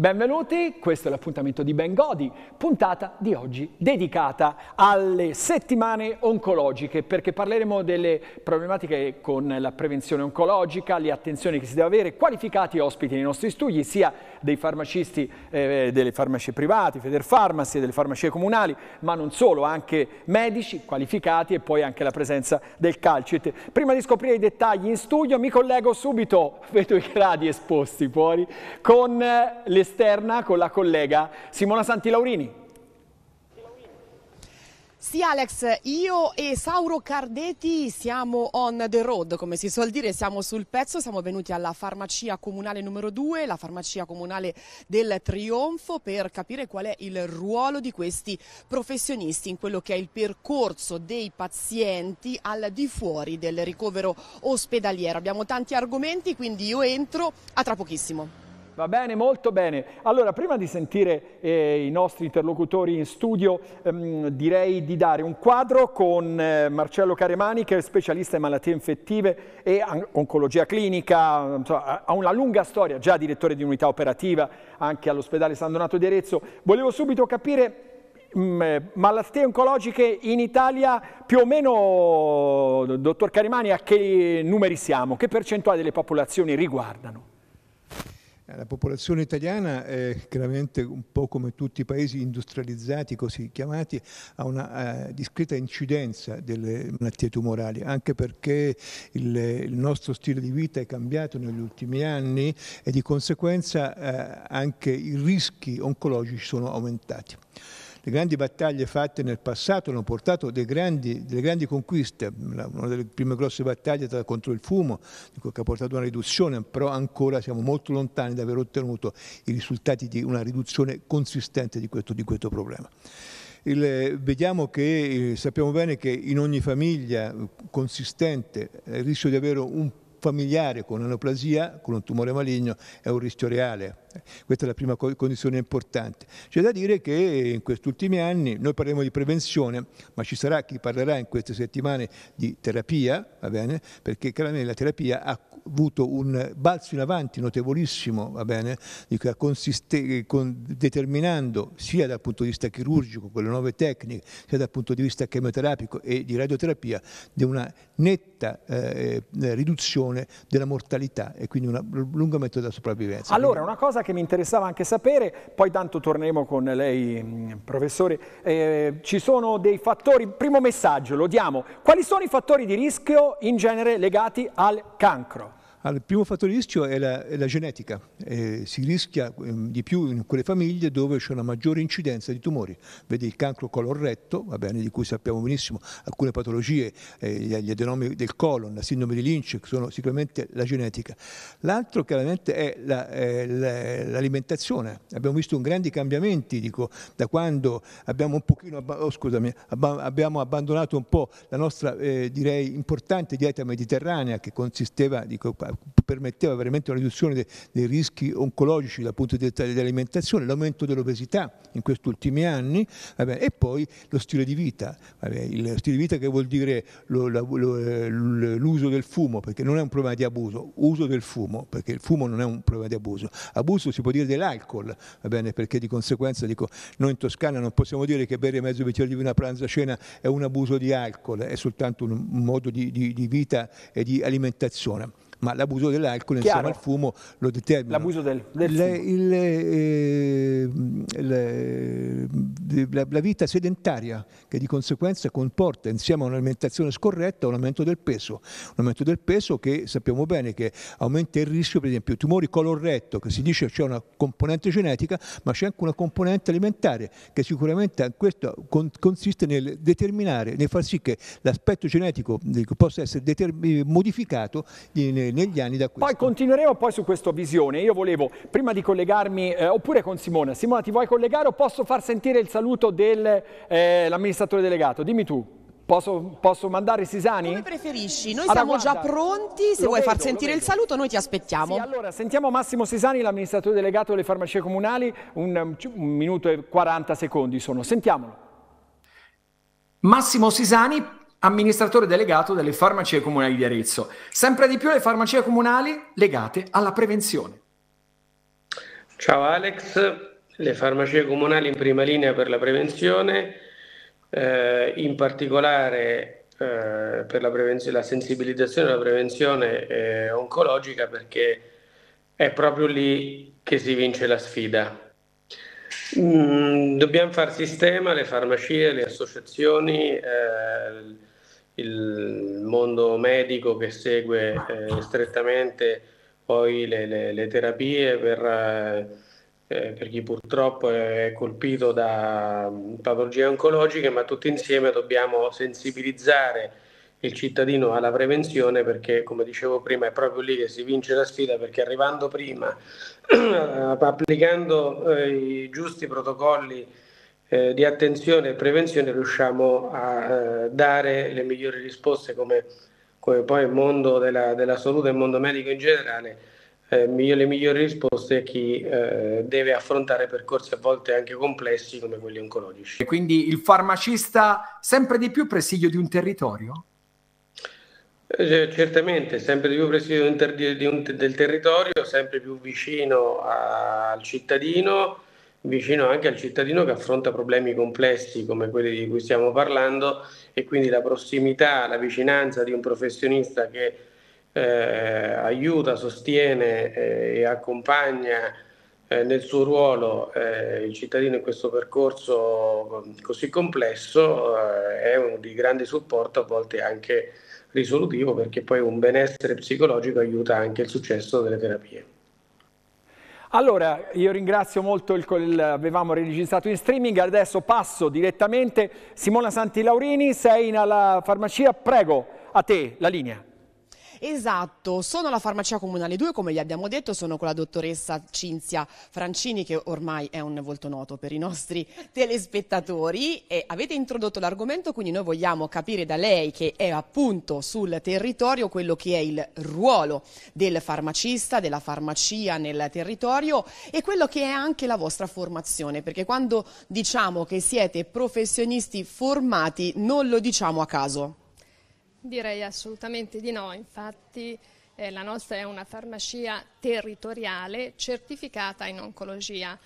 Benvenuti, questo è l'appuntamento di Ben Godi, puntata di oggi dedicata alle settimane oncologiche perché parleremo delle problematiche con la prevenzione oncologica, le attenzioni che si deve avere, qualificati ospiti nei nostri studi, sia dei farmacisti eh, delle farmacie private, Federfarmacie, delle farmacie comunali, ma non solo, anche medici qualificati e poi anche la presenza del calcite. Prima di scoprire i dettagli in studio mi collego subito, vedo i gradi esposti fuori, con eh, le esterna con la collega Simona Santilaurini. Sì Alex, io e Sauro Cardeti siamo on the road, come si suol dire, siamo sul pezzo, siamo venuti alla farmacia comunale numero 2, la farmacia comunale del Trionfo, per capire qual è il ruolo di questi professionisti in quello che è il percorso dei pazienti al di fuori del ricovero ospedaliero. Abbiamo tanti argomenti, quindi io entro a tra pochissimo. Va bene, molto bene. Allora, prima di sentire eh, i nostri interlocutori in studio, ehm, direi di dare un quadro con eh, Marcello Caremani, che è specialista in malattie infettive e oncologia clinica, insomma, ha una lunga storia, già direttore di unità operativa anche all'ospedale San Donato di Arezzo. Volevo subito capire malattie oncologiche in Italia più o meno, dottor Caremani, a che numeri siamo? Che percentuale delle popolazioni riguardano? Eh, la popolazione italiana è chiaramente un po' come tutti i paesi industrializzati, così chiamati, ha una eh, discreta incidenza delle malattie tumorali, anche perché il, il, nostro stile di vita è cambiato negli ultimi anni e di conseguenza eh, anche i rischi oncologici sono aumentati le grandi battaglie fatte nel passato hanno portato grandi, delle grandi conquiste, una delle prime grosse battaglie è stata contro il fumo, che ha portato a una riduzione, però ancora siamo molto lontani da aver ottenuto i risultati di una riduzione consistente di questo, di questo problema. Il, vediamo che eh, sappiamo bene che in ogni famiglia eh, consistente il rischio di avere un familiare con anoplasia, con un tumore maligno, è un rischio reale, questa è la prima condizione importante. C'è da dire che in questi ultimi anni noi parliamo di prevenzione, ma ci sarà chi parlerà in queste settimane di terapia, va bene? perché chiaramente la terapia ha avuto un balzo in avanti notevolissimo, va bene? Consiste- con- determinando sia dal punto di vista chirurgico, con le nuove tecniche, sia dal punto di vista chemioterapico e di radioterapia, di una netta eh, eh riduzione della mortalità e quindi un lunga metà della sopravvivenza. Allora, una cosa cosa che mi interessava anche sapere, poi tanto torneremo con lei, mm, professore. Eh, ci sono dei fattori, primo messaggio lo diamo, quali sono i fattori di rischio in genere legati al cancro? il primo fattore di rischio è la, è la genetica, eh, si rischia ehm, di più in quelle famiglie dove c'è una maggiore incidenza di tumori, vedi il cancro coloretto, va bene, di cui sappiamo benissimo alcune patologie, eh, gli adenomi del colon, la sindrome di Lynch, che sono sicuramente la genetica. L'altro chiaramente è, la, è l'alimentazione, abbiamo visto un grandi cambiamenti, dico, da quando abbiamo un pochino, oh, scusami, abbiamo abbandonato un po' la nostra, eh, direi, importante dieta mediterranea che consisteva, dico, permetteva veramente una riduzione dei, dei rischi oncologici dal punto di vista dell'alimentazione, l'aumento dell'obesità in questi ultimi anni vabbè, e poi lo stile di vita, vabbè, il stile di vita che vuol dire eh, l'uso del fumo, perché non è un problema di abuso, uso del fumo, perché il fumo non è un problema di abuso, abuso si può dire dell'alcol, perché di conseguenza dico, noi in Toscana non possiamo dire che bere mezzo bicchiere di una a pranzo cena è un abuso di alcol, è soltanto un modo di, di, di vita e di alimentazione ma l'abuso dell'alcol Chiaro. insieme al fumo lo determina. L'abuso del, del la, il, eh, la, la, la, vita sedentaria che di conseguenza comporta insieme a un'alimentazione scorretta un aumento del peso, un aumento del peso che sappiamo bene che aumenta il rischio per esempio di tumori coloretto che si dice c'è una componente genetica ma c'è anche una componente alimentare che sicuramente questo con, consiste nel determinare, nel far sì che l'aspetto genetico possa essere determin- modificato in, negli anni da qui. Poi continueremo poi su questa visione. Io volevo, prima di collegarmi, eh, oppure con Simona. Simona, ti vuoi collegare o posso far sentire il saluto dell'amministratore eh, delegato? Dimmi tu. Posso, posso, mandare Sisani? Come preferisci, noi allora, siamo guarda, già pronti, se vuoi vedo, far sentire il saluto noi ti aspettiamo. Sì, allora sentiamo Massimo Sisani, l'amministratore delegato delle farmacie comunali, un, un minuto e 40 secondi sono, sentiamolo. Massimo Sisani, amministratore delegato delle farmacie comunali di Arezzo. Sempre di più le farmacie comunali legate alla prevenzione. Ciao Alex, le farmacie comunali in prima linea per la prevenzione, eh, in particolare eh, per la, prevenz- la sensibilizzazione alla prevenzione eh, oncologica perché è proprio lì che si vince la sfida. Mm, dobbiamo far sistema, le farmacie, le associazioni, eh, il mondo medico che segue eh, strettamente poi le, le, le terapie per, eh, eh per, chi purtroppo è colpito da mm, patologie oncologiche, ma tutti insieme dobbiamo sensibilizzare il cittadino alla prevenzione perché come dicevo prima è proprio lì che si vince la sfida perché arrivando prima applicando eh, i giusti protocolli eh, di attenzione e prevenzione riusciamo a eh, dare le migliori risposte come, come poi il mondo della, della, salute e il mondo medico in generale, eh, le migliori risposte a chi eh, deve affrontare percorsi a volte anche complessi come quelli oncologici. E quindi il farmacista sempre di più presidio di un territorio? Eh, eh, certamente, sempre di più presidio di un ter- di un, del territorio, sempre più vicino a, al cittadino vicino anche al cittadino che affronta problemi complessi come quelli di cui stiamo parlando e quindi la prossimità, la vicinanza di un professionista che eh, aiuta, sostiene eh, e accompagna eh, nel suo ruolo eh, il cittadino in questo percorso mm, così complesso eh, è un, di grande supporto, a volte anche risolutivo, perché poi un benessere psicologico aiuta anche il successo delle terapie. Allora, io ringrazio molto, il, il, avevamo registrato in streaming, adesso passo direttamente. Simona Santilaurini, sei in farmacia, prego, a te la linea. Esatto, sono la farmacia comunale 2, come gli abbiamo detto, sono con la dottoressa Cinzia Francini che ormai è un volto noto per i nostri telespettatori e avete introdotto l'argomento, quindi noi vogliamo capire da lei che è appunto sul territorio quello che è il ruolo del farmacista, della farmacia nel territorio e quello che è anche la vostra formazione, perché quando diciamo che siete professionisti formati non lo diciamo a caso. Direi assolutamente di no, infatti eh, la nostra è una farmacia territoriale certificata in oncologia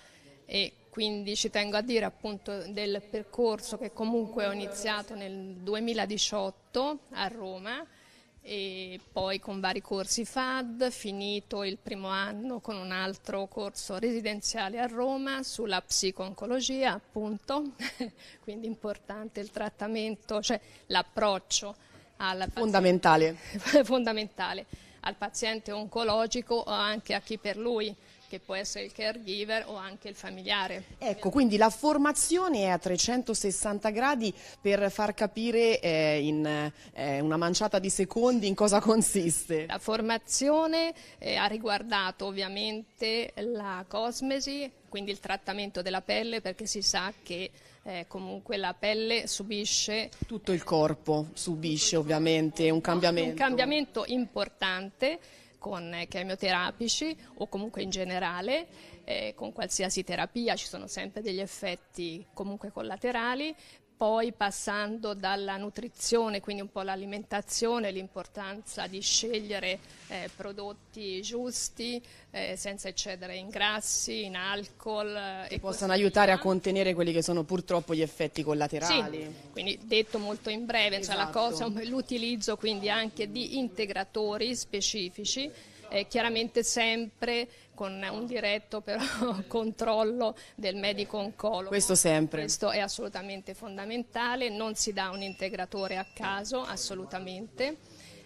e quindi ci tengo a dire appunto del percorso che comunque ho iniziato nel 2018 a Roma e poi con vari corsi FAD, finito il primo anno con un altro corso residenziale a Roma sulla psiconcologia, appunto, quindi importante il trattamento, cioè l'approccio al fondamentale. fondamentale al paziente oncologico o anche a chi per lui che può essere il caregiver o anche il familiare. Ecco, quindi la formazione è a 360 gradi per far capire eh, in eh, una manciata di secondi in cosa consiste. La formazione eh, ha riguardato ovviamente la cosmesi, quindi il trattamento della pelle perché si sa che eh, comunque la pelle subisce... Tutto il corpo subisce ovviamente un cambiamento. Un cambiamento importante con chemioterapici o comunque in generale eh, con qualsiasi terapia ci sono sempre degli effetti comunque collaterali, poi passando dalla nutrizione, quindi un po' l'alimentazione, l'importanza di scegliere eh, prodotti giusti, eh, senza eccedere in grassi, in alcol. Eh, che possono aiutare via. a contenere quelli che sono purtroppo gli effetti collaterali. Sì, quindi detto molto in breve, esatto. cioè l'utilizzo quindi anche di integratori specifici, eh, chiaramente sempre con un diretto però controllo del medico oncologo. Questo sempre. Questo è assolutamente fondamentale, non si dà un integratore a caso, assolutamente.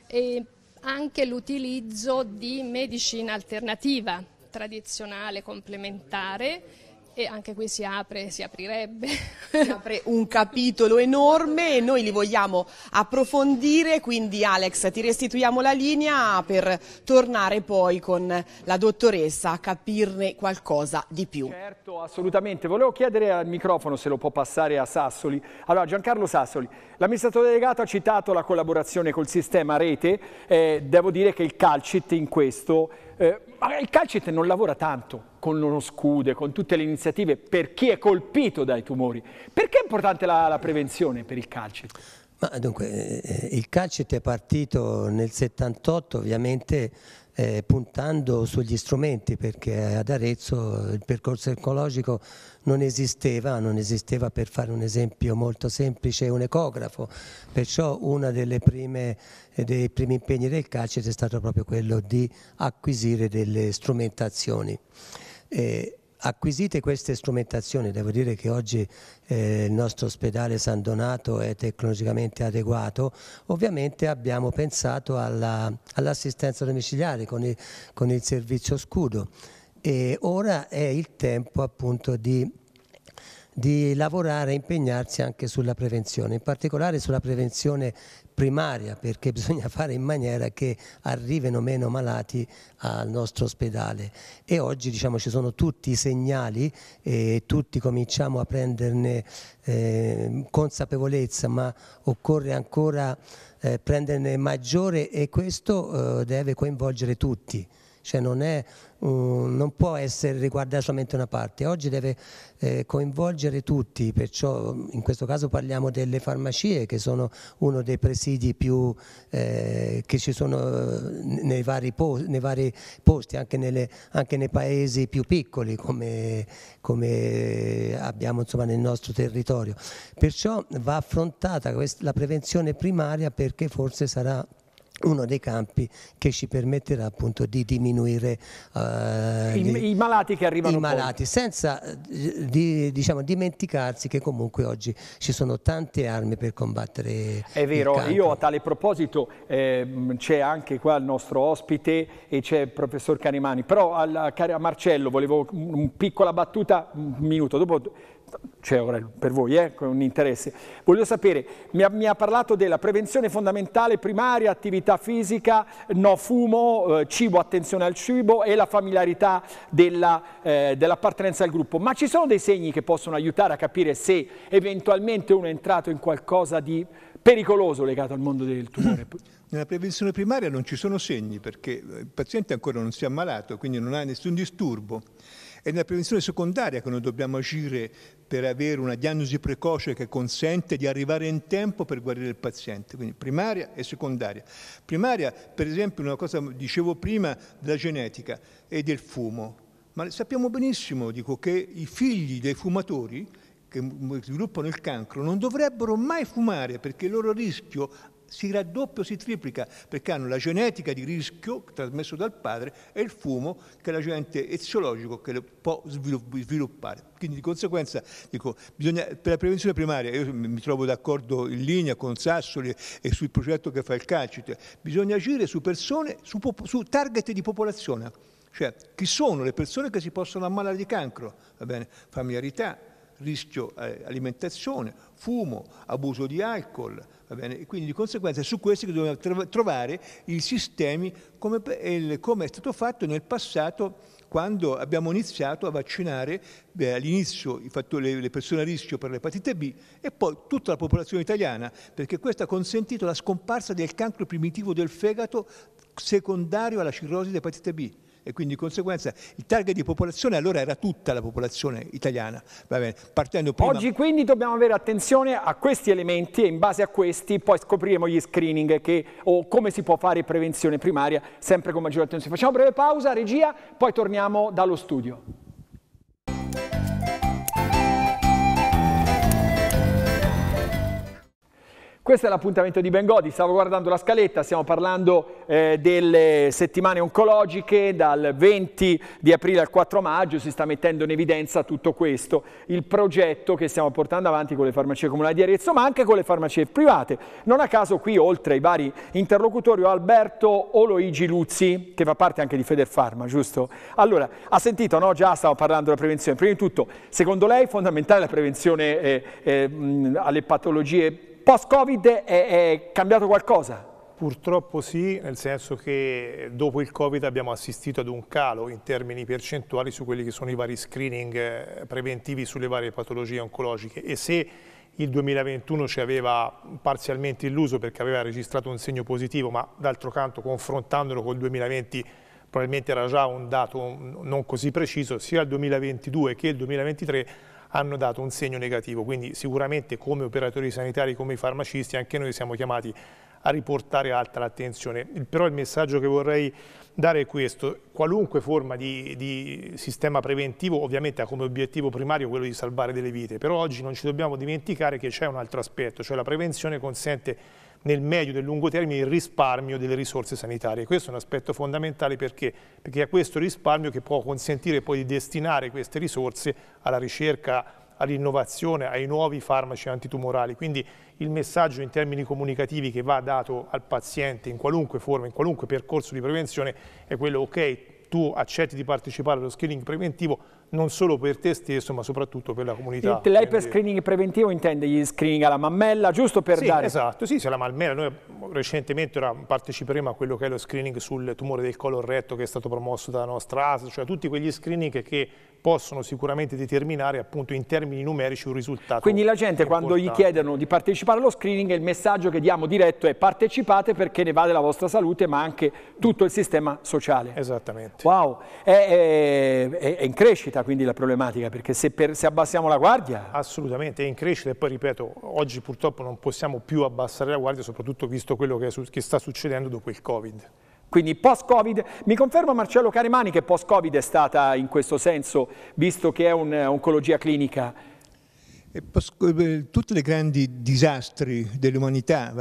E anche l'utilizzo di medicina alternativa, tradizionale, complementare e anche qui si apre, si aprirebbe. Si apre un capitolo enorme e noi li vogliamo approfondire, quindi Alex ti restituiamo la linea per tornare poi con la dottoressa a capirne qualcosa di più. Certo, assolutamente. Volevo chiedere al microfono se lo può passare a Sassoli. Allora Giancarlo Sassoli, l'amministratore delegato ha citato la collaborazione col sistema rete, eh, devo dire che il Calcit in questo... Eh, il calcite non lavora tanto con uno scudo, con tutte le iniziative per chi è colpito dai tumori. Perché è importante la, la prevenzione per il calcite? Ma dunque, eh, eh, il calcite è partito nel 78 ovviamente eh, puntando sugli strumenti perché ad Arezzo il percorso ecologico non esisteva, non esisteva per fare un esempio molto semplice un ecografo, perciò uno eh, dei primi impegni del carcere è stato proprio quello di acquisire delle strumentazioni. Eh, acquisite queste strumentazioni, devo dire che oggi eh, il nostro ospedale San Donato è tecnologicamente adeguato, ovviamente abbiamo pensato all'assistenza all domiciliare con il, con il servizio scudo e ora è il tempo appunto di di lavorare e impegnarsi anche sulla prevenzione, in particolare sulla prevenzione primaria perché bisogna fare in maniera che arrivino meno malati al nostro ospedale e oggi diciamo, ci sono tutti i segnali e tutti cominciamo a prenderne eh, consapevolezza ma occorre ancora eh, prenderne maggiore e questo eh, deve coinvolgere tutti cioè non, è, um, non può essere riguardare solamente una parte, oggi deve eh, coinvolgere tutti, perciò in questo caso parliamo delle farmacie che sono uno dei presidi più eh, che ci sono eh, nei vari, posti, nei vari posti anche, nelle, anche, nei paesi più piccoli come, come abbiamo insomma, nel nostro territorio. Perciò va affrontata questa, la prevenzione primaria perché forse sarà uno dei campi che ci permetterà appunto di diminuire uh, I, gli, i, malati che arrivano i malati, poi. senza eh, di, diciamo, dimenticarsi che comunque oggi ci sono tante armi per combattere è vero, io a tale proposito eh, c'è anche qua il nostro ospite e c'è il professor Canimani però al, a Marcello volevo una piccola battuta un minuto dopo cioè ora per voi, eh, un interesse. Voglio sapere, mi ha, mi ha, parlato della prevenzione fondamentale primaria, attività fisica, no fumo, eh, cibo, attenzione al cibo e la familiarità eh, dell'appartenenza eh, dell al gruppo. Ma ci sono dei segni che possono aiutare a capire se eventualmente uno è entrato in qualcosa di pericoloso legato al mondo del tumore? Nella prevenzione primaria non ci sono segni perché eh, il paziente ancora non si è ammalato, quindi non ha nessun disturbo. È nella prevenzione secondaria che noi dobbiamo agire per avere una diagnosi precoce che consente di arrivare in tempo per guarire il paziente, quindi primaria e secondaria. Primaria, per esempio, una cosa dicevo prima della genetica e del fumo, ma sappiamo benissimo dico, che i figli dei fumatori che sviluppano il cancro non dovrebbero mai fumare perché il loro rischio si raddoppia o si triplica perché hanno la genetica di rischio trasmesso dal padre e il fumo che è l'agente eziologico che può sviluppare. Quindi di conseguenza dico, bisogna, per la prevenzione primaria, io mi trovo d'accordo in linea con Sassoli e sul progetto che fa il Calcite, bisogna agire su persone, su, su target di popolazione, cioè chi sono le persone che si possono ammalare di cancro, va bene? familiarità, rischio eh, alimentazione, fumo, abuso di alcol, quindi di conseguenza è su questo che dobbiamo trovare i sistemi come, come è stato fatto nel passato quando abbiamo iniziato a vaccinare beh, all'inizio le persone a rischio per l'epatite B e poi tutta la popolazione italiana, perché questo ha consentito la scomparsa del cancro primitivo del fegato secondario alla cirrosi di epatite B e quindi di conseguenza il target di popolazione allora era tutta la popolazione italiana. Bene, prima... Oggi quindi dobbiamo avere attenzione a questi elementi e in base a questi poi scopriremo gli screening che, o come si può fare prevenzione primaria sempre con maggiore attenzione. Facciamo breve pausa, regia, poi torniamo dallo studio. Questo è l'appuntamento di Bengodi, stavo guardando la scaletta, stiamo parlando eh, delle settimane oncologiche, dal 20 di aprile al 4 maggio si sta mettendo in evidenza tutto questo, il progetto che stiamo portando avanti con le farmacie comunali di Arezzo ma anche con le farmacie private. Non a caso qui oltre ai vari interlocutori ho Alberto Oloigi Luzzi che fa parte anche di Federfarma, giusto? Allora, ha sentito, no? Già stavo parlando della prevenzione. Prima di tutto, secondo lei è fondamentale la prevenzione eh, eh, alle patologie Post-Covid è, è cambiato qualcosa? Purtroppo sì, nel senso che dopo il Covid abbiamo assistito ad un calo in termini percentuali su quelli che sono i vari screening eh, preventivi sulle varie patologie oncologiche e se il 2021 ci aveva parzialmente illuso perché aveva registrato un segno positivo, ma d'altro canto confrontandolo col 2020 probabilmente era già un dato non così preciso, sia il 2022 che il 2023 hanno dato un segno negativo, quindi sicuramente come operatori sanitari, come i farmacisti, anche noi siamo chiamati a riportare alta l'attenzione. Però il messaggio che vorrei dare è questo, qualunque forma di, di, sistema preventivo ovviamente ha come obiettivo primario quello di salvare delle vite, però oggi non ci dobbiamo dimenticare che c'è un altro aspetto, cioè la prevenzione consente nel medio e nel lungo termine il risparmio delle risorse sanitarie. Questo è un aspetto fondamentale perché? Perché è questo risparmio che può consentire poi di destinare queste risorse alla ricerca all'innovazione, ai nuovi farmaci antitumorali. Quindi il messaggio in termini comunicativi che va dato al paziente in qualunque forma, in qualunque percorso di prevenzione è quello ok, tu accetti di partecipare allo screening preventivo, non solo per te stesso ma soprattutto per la comunità. Lei per screening preventivo intende gli screening alla mammella, giusto per sì, dare... Esatto, sì, se la mammella, noi recentemente parteciperemo a quello che è lo screening sul tumore del colon retto che è stato promosso dalla nostra ASL, cioè tutti quegli screening che possono sicuramente determinare appunto in termini numerici un risultato. Quindi la gente importante. quando gli chiedono di partecipare allo screening il messaggio che diamo diretto è partecipate perché ne va della vostra salute ma anche tutto il sistema sociale. Esattamente. Wow, è, è, è in crescita aumenta quindi la problematica, perché se, per, se, abbassiamo la guardia... Assolutamente, è in crescita e poi ripeto, oggi purtroppo non possiamo più abbassare la guardia, soprattutto visto quello che, che sta succedendo dopo il Covid. Quindi post-Covid, mi conferma Marcello Caremani che post-Covid è stata in questo senso, visto che è un'oncologia clinica, eh, tutti i grandi disastri dell'umanità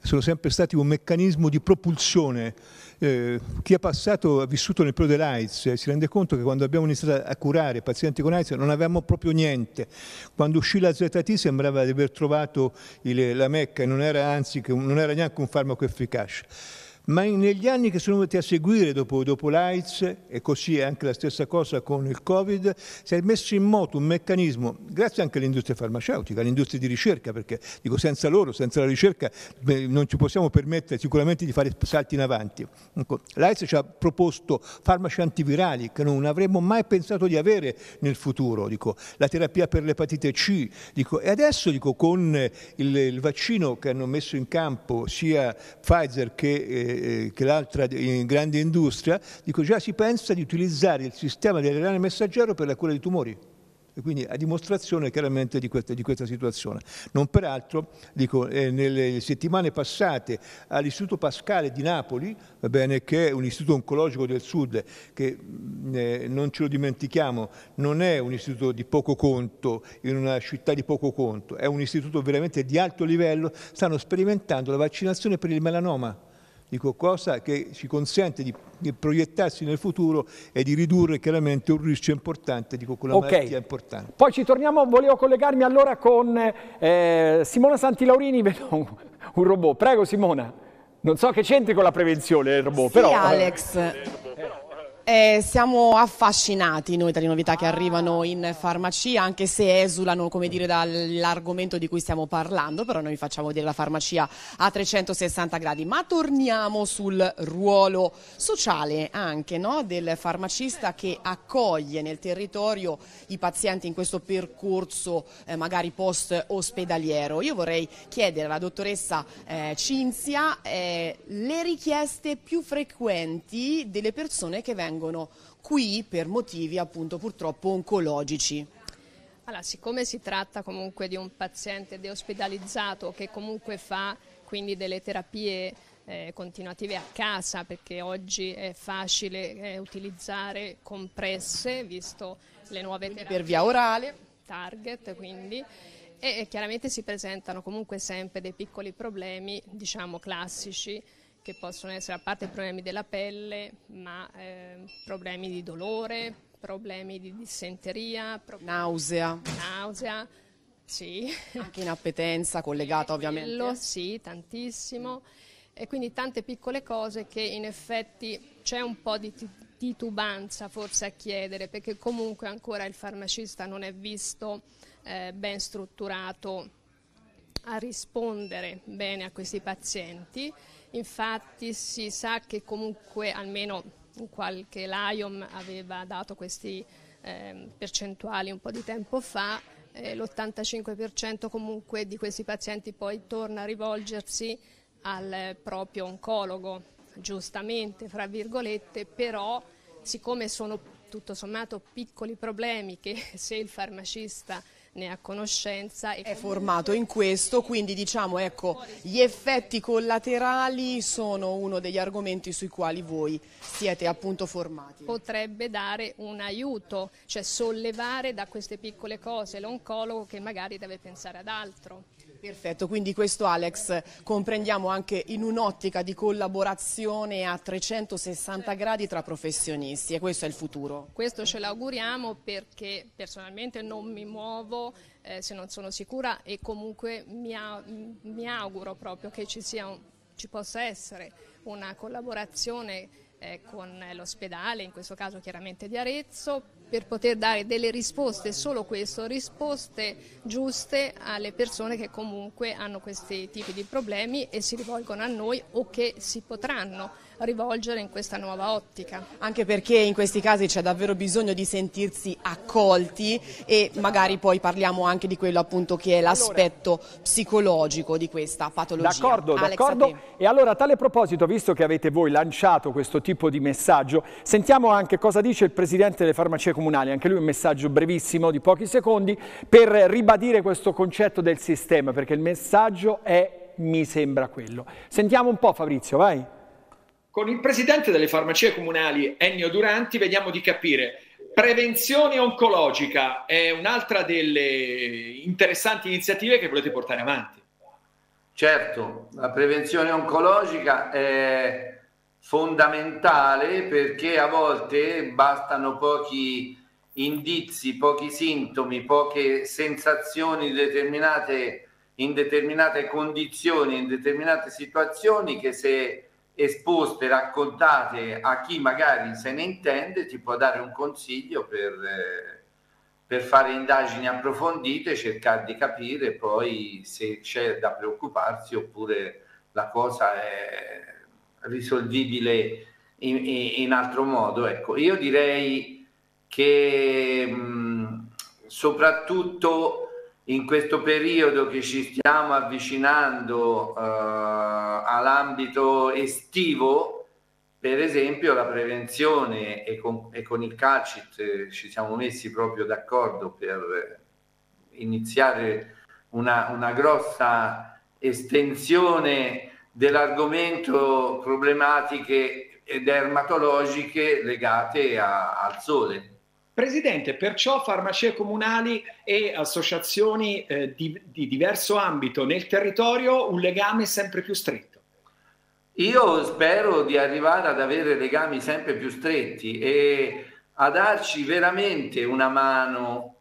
sono sempre stati un meccanismo di propulsione eh, chi ha passato, ha vissuto nel periodo dell'AIDS, eh, si rende conto che quando abbiamo iniziato a curare pazienti con AIDS non avevamo proprio niente. Quando uscì la ZT sembrava di aver trovato il, la mecca, non era anzi non era neanche un farmaco efficace. Ma negli anni che sono venuti a seguire, dopo, dopo l'AIDS, e così è anche la stessa cosa con il Covid, si è messo in moto un meccanismo, grazie anche all'industria farmaceutica, all'industria di ricerca, perché dico senza loro, senza la ricerca, beh, non ci possiamo permettere sicuramente di fare salti in avanti. Ecco, L'AIDS ci ha proposto farmaci antivirali che non avremmo mai pensato di avere nel futuro, dico, la terapia per l'epatite C, dico, e adesso dico, con il, il, vaccino che hanno messo in campo sia Pfizer che... Eh, eh, che l'altra eh, grande industria, dico già si pensa di utilizzare il sistema dell'aeronave messaggero per la cura dei tumori. E quindi a dimostrazione chiaramente di questa, di questa situazione. Non peraltro, dico, eh, nelle settimane passate all'Istituto Pascale di Napoli, bene, che è un istituto oncologico del Sud, che mm, eh, non ce lo dimentichiamo, non è un istituto di poco conto, in una città di poco conto, è un istituto veramente di alto livello, stanno sperimentando la vaccinazione per il melanoma dico, cosa che ci consente di, proiettarsi nel futuro e di ridurre chiaramente un rischio importante, dico, quella la okay. malattia importante. Poi ci torniamo, volevo collegarmi allora con eh, Simona Santilaurini, un robot. Prego Simona, non so che c'entri con la prevenzione del robot, sì, però... Alex... Eh, eh, siamo affascinati noi dalle novità che arrivano in farmacia, anche se esulano dire, dall'argomento di cui stiamo parlando, però noi facciamo vedere la farmacia a 360 gradi. Ma torniamo sul ruolo sociale anche no? del farmacista che accoglie nel territorio i pazienti in questo percorso eh, magari post ospedaliero. Io vorrei chiedere alla dottoressa eh, Cinzia eh, le richieste più frequenti delle persone che vengono rimangono qui per motivi appunto purtroppo oncologici. Allora, siccome si tratta comunque di un paziente deospedalizzato che comunque fa quindi delle terapie eh, continuative a casa perché oggi è facile eh, utilizzare compresse visto le nuove quindi terapie per via orale target quindi e, e chiaramente si presentano comunque sempre dei piccoli problemi diciamo classici che possono essere a parte problemi della pelle, ma eh, problemi di dolore, problemi di dissenteria, problemi... nausea. Nausea, sì. Anche inappetenza collegata eh, ovviamente. Quello, sì, tantissimo. E quindi tante piccole cose che in effetti c'è un po' di titubanza forse a chiedere, perché comunque ancora il farmacista non è visto eh, ben strutturato a rispondere bene a questi pazienti. Infatti si sa che comunque almeno qualche Lion aveva dato queste eh, percentuali un po' di tempo fa, eh, l'85% comunque di questi pazienti poi torna a rivolgersi al proprio oncologo, giustamente, fra virgolette, però siccome sono tutto sommato piccoli problemi che se il farmacista ne ha conoscenza. è formato in questo, quindi diciamo ecco, gli effetti collaterali sono uno degli argomenti sui quali voi siete appunto formati. Potrebbe dare un aiuto, cioè sollevare da queste piccole cose l'oncologo che magari deve pensare ad altro. Perfetto, quindi questo Alex comprendiamo anche in un'ottica di collaborazione a 360 gradi tra professionisti e questo è il futuro. Questo ce l'auguriamo perché personalmente non mi muovo eh, se non sono sicura e comunque mi, a, mi auguro proprio che ci, un, ci, possa essere una collaborazione eh, con eh, l'ospedale, in questo caso chiaramente di Arezzo, per poter dare delle risposte, solo questo, risposte giuste alle persone che comunque hanno questi tipi di problemi e si rivolgono a noi o che si potranno rivolgere in questa nuova ottica. Anche perché in questi casi c'è davvero bisogno di sentirsi accolti e magari poi parliamo anche di quello appunto che è l'aspetto psicologico di questa patologia. D'accordo, d'accordo. E allora a tale proposito, visto che avete voi lanciato questo tipo di messaggio, sentiamo anche cosa dice il Presidente delle farmacie comunali, anche lui un messaggio brevissimo di pochi secondi, per ribadire questo concetto del sistema, perché il messaggio è mi sembra quello. Sentiamo un po' Fabrizio, vai. Con il presidente delle farmacie comunali Ennio Duranti vediamo di capire prevenzione oncologica è un'altra delle interessanti iniziative che volete portare avanti. Certo, la prevenzione oncologica è fondamentale perché a volte bastano pochi indizi, pochi sintomi, poche sensazioni determinate in determinate condizioni, in determinate situazioni che se esposte, raccontate a chi magari se ne intende, ti può dare un consiglio per, eh, per fare indagini approfondite, cercare di capire poi se c'è da preoccuparsi oppure la cosa è risolvibile in, in, in altro modo. Ecco, io direi che mh, soprattutto in questo periodo che ci stiamo avvicinando eh, all'ambito estivo, per esempio la prevenzione e con, e con il CACIT eh, ci siamo messi proprio d'accordo per iniziare una, una grossa estensione dell'argomento problematiche dermatologiche legate a, al sole Presidente, perciò farmacie comunali e associazioni eh, di, di, diverso ambito nel territorio un legame sempre più stretto. Io spero di arrivare ad avere legami sempre più stretti e a darci veramente una mano.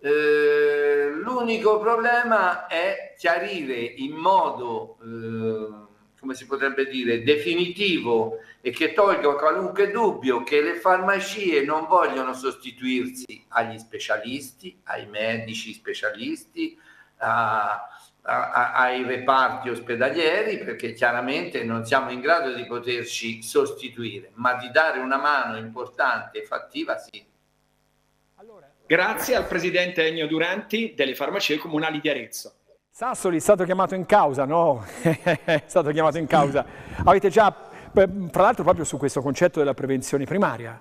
Eh, l'unico problema è chiarire in modo eh, come si potrebbe dire, definitivo e che tolga qualunque dubbio che le farmacie non vogliono sostituirsi agli specialisti, ai medici specialisti, a, a, a, ai reparti ospedalieri, perché chiaramente non siamo in grado di poterci sostituire, ma di dare una mano importante e fattiva sì. Grazie al presidente Ennio Duranti delle farmacie comunali di Arezzo. Sassoli è stato chiamato in causa, no? è stato chiamato in causa. Avete già, fra l'altro proprio su questo concetto della prevenzione primaria.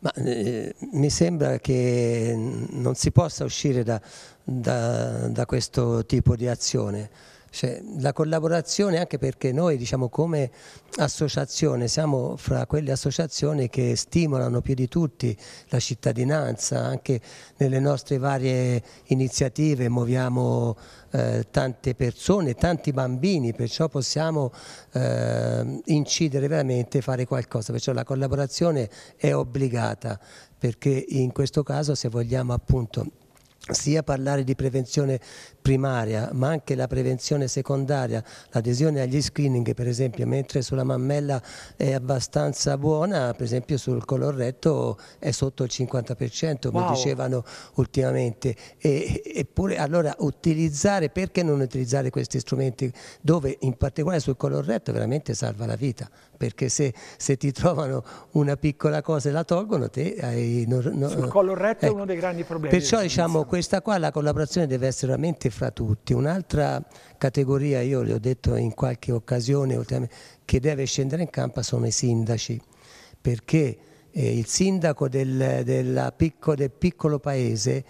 Ma, eh, mi sembra che non si possa uscire da, da, da questo tipo di azione. Cioè, la collaborazione anche perché noi diciamo, come associazione siamo fra quelle associazioni che stimolano più di tutti la cittadinanza, anche nelle nostre varie iniziative muoviamo eh, tante persone, tanti bambini, perciò possiamo eh, incidere veramente, fare qualcosa, perciò la collaborazione è obbligata perché in questo caso se vogliamo appunto sia parlare di prevenzione primaria ma anche la prevenzione secondaria, l'adesione agli screening per esempio, mentre sulla mammella è abbastanza buona, per esempio sul colorretto è sotto il 50%, wow. dicevano ultimamente, e, eppure allora utilizzare, perché non utilizzare questi strumenti dove in particolare sul colorretto veramente salva la vita, perché se, se, ti trovano una piccola cosa e la tolgono, te hai... No, no, Sul collo retto ecco. è uno dei grandi problemi. Perciò diciamo questa qua la collaborazione deve essere veramente fra tutti. Un'altra categoria, io le ho detto in qualche occasione, che deve scendere in campo sono i sindaci, perché eh, il sindaco del, picco, del piccolo paese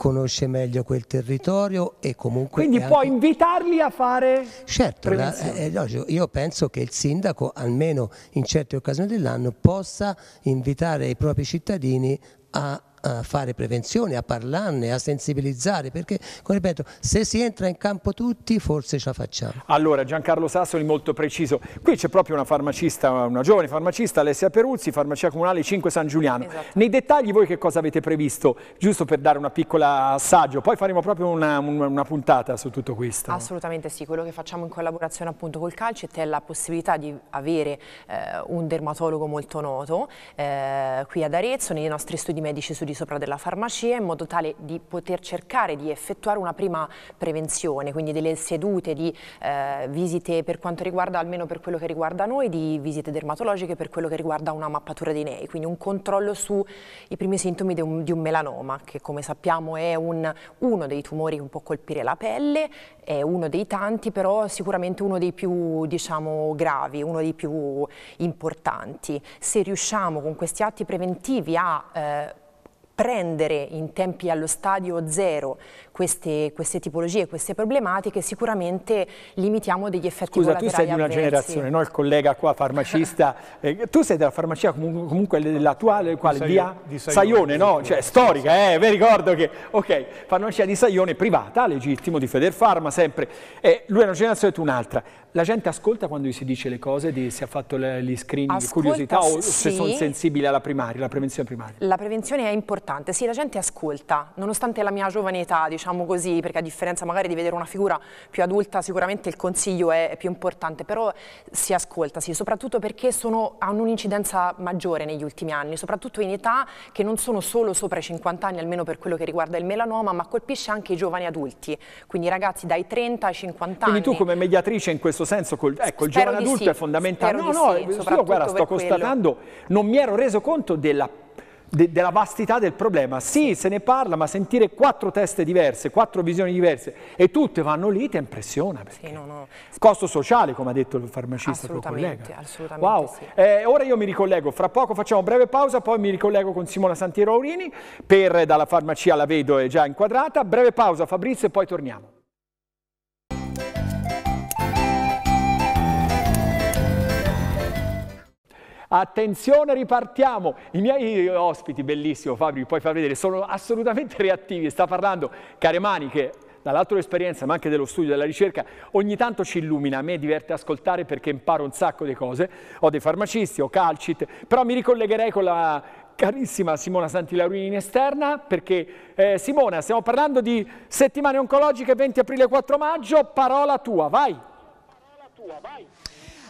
conosce meglio quel territorio e comunque... Quindi può anche... invitarli a fare... Certo, la, è logico, eh, eh, io penso che il sindaco almeno in certe occasioni dell'anno possa invitare i propri cittadini a fare prevenzione, a parlarne, a sensibilizzare, perché come ripeto, se si entra in campo tutti forse ce la facciamo. Allora Giancarlo Sassoli molto preciso, qui c'è proprio una farmacista, una giovane farmacista, Alessia Peruzzi, farmacia comunale 5 San Giuliano. Esatto. Nei dettagli voi che cosa avete previsto, giusto per dare una piccola assaggio, poi faremo proprio una, una puntata su tutto questo. Assolutamente sì, quello che facciamo in collaborazione appunto col Calcet è la possibilità di avere eh, un dermatologo molto noto eh, qui ad Arezzo, nei nostri studi medici su di sopra della farmacia in modo tale di poter cercare di effettuare una prima prevenzione, quindi delle sedute di eh, visite per quanto riguarda, almeno per quello che riguarda noi, di visite dermatologiche per quello che riguarda una mappatura dei nei, quindi un controllo sui primi sintomi di un, di un, melanoma, che come sappiamo è un, uno dei tumori che può colpire la pelle, è uno dei tanti, però sicuramente uno dei più diciamo, gravi, uno dei più importanti. Se riusciamo con questi atti preventivi a eh, prendere in tempi allo stadio zero queste, queste tipologie, queste problematiche, sicuramente limitiamo degli effetti Scusa, tu sei di una avversi. generazione, no? il collega qua farmacista, eh, tu sei della farmacia comunque dell'attuale, quale? Di, Saio, di Saione, Saione no? Cioè storica, eh, vi ricordo che, ok, farmacia di Saione, privata, legittimo, di Federfarma, sempre, eh, lui è una generazione e tu un'altra. La gente ascolta quando gli si dice le cose, di, si è fatto le, gli screening, ascolta, curiosità o sì. se sono sensibili alla primaria, alla prevenzione primaria? La prevenzione è importante importante, sì la gente ascolta, nonostante la mia giovane età, diciamo così, perché a differenza magari di vedere una figura più adulta sicuramente il consiglio è più importante, però si ascolta, sì, soprattutto perché sono, hanno un'incidenza maggiore negli ultimi anni, soprattutto in età che non sono solo sopra i 50 anni, almeno per quello che riguarda il melanoma, ma colpisce anche i giovani adulti, quindi ragazzi dai 30 ai 50 anni. Quindi tu come mediatrice in questo senso, col, ecco, il giovane adulto sì. è fondamentale. no, no, sì, io guarda, sto quello. constatando, non mi ero reso conto della de, della vastità del problema. Sì, se ne parla, ma sentire quattro teste diverse, quattro visioni diverse e tutte vanno lì ti impressiona. Sì, no, no. Costo sociale, come ha detto il farmacista tuo collega. Assolutamente, wow. Sì. Eh, ora io mi ricollego, fra poco facciamo breve pausa, poi mi ricollego con Simona Santiero Aurini per Dalla farmacia la vedo è già inquadrata. Breve pausa Fabrizio e poi torniamo. Attenzione, ripartiamo. I miei ospiti, bellissimo Fabio, vi puoi far vedere, sono assolutamente reattivi. Sta parlando Caremani che dall'altra esperienza ma anche dello studio, della ricerca, ogni tanto ci illumina, a me diverte ascoltare perché imparo un sacco di cose, ho dei farmacisti, ho calcit, però mi ricollegherei con la carissima Simona Santilaurini in esterna perché eh, Simona stiamo parlando di settimane oncologiche 20 aprile 4 maggio, parola tua, vai! Parola tua, vai!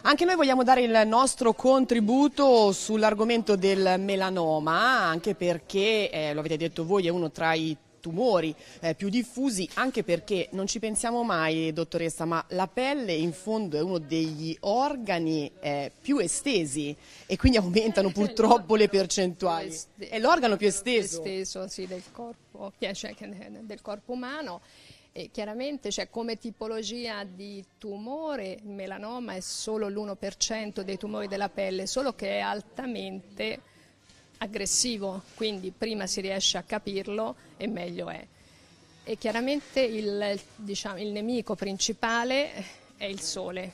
Anche noi vogliamo dare il nostro contributo sull'argomento del melanoma, anche perché, eh, lo avete detto voi, è uno tra i tumori eh, più diffusi, anche perché non ci pensiamo mai, dottoressa, ma la pelle in fondo è uno degli organi eh, più estesi e quindi aumentano purtroppo le percentuali. È l'organo più esteso. Più Esteso, sì, del corpo, cioè del corpo umano. E chiaramente cioè, come tipologia di tumore il melanoma è solo l'1% dei tumori della pelle, solo che è altamente aggressivo, quindi prima si riesce a capirlo e meglio è. E chiaramente il, diciamo, il nemico principale è il sole,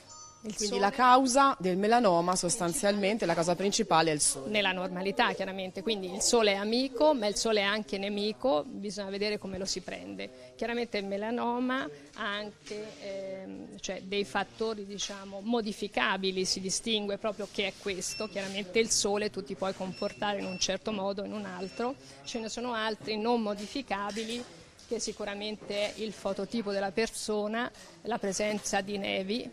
quindi la causa del melanoma sostanzialmente, la causa principale è il sole. Nella normalità chiaramente, quindi il sole è amico, ma il sole è anche nemico, bisogna vedere come lo si prende. Chiaramente il melanoma ha anche ehm, cioè dei fattori diciamo, modificabili, si distingue proprio che è questo, chiaramente il sole tu ti puoi comportare in un certo modo o in un altro, ce ne sono altri non modificabili che sicuramente è il fototipo della persona, la presenza di nevi,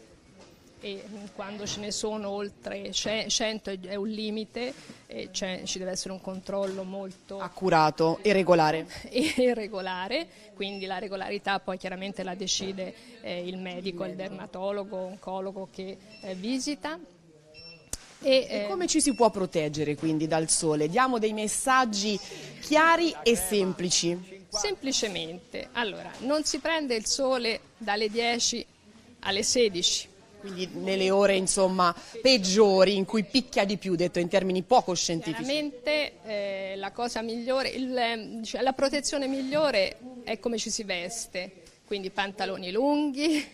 e mm, quando ce ne sono oltre 100 è un limite e ci deve essere un controllo molto accurato e regolare. e regolare, quindi la regolarità poi chiaramente la decide eh, il medico, il dermatologo, oncologo che eh, visita. E, e, eh, come ci si può proteggere quindi dal sole? Diamo dei messaggi chiari e semplici. Semplicemente, allora, non si prende il sole dalle 10 alle 16 quindi nelle ore insomma, peggiori in cui picchia di più, detto in termini poco scientifici. Chiaramente eh, la cosa migliore, il, ehm, cioè, la protezione migliore è come ci si veste. Quindi pantaloni lunghi,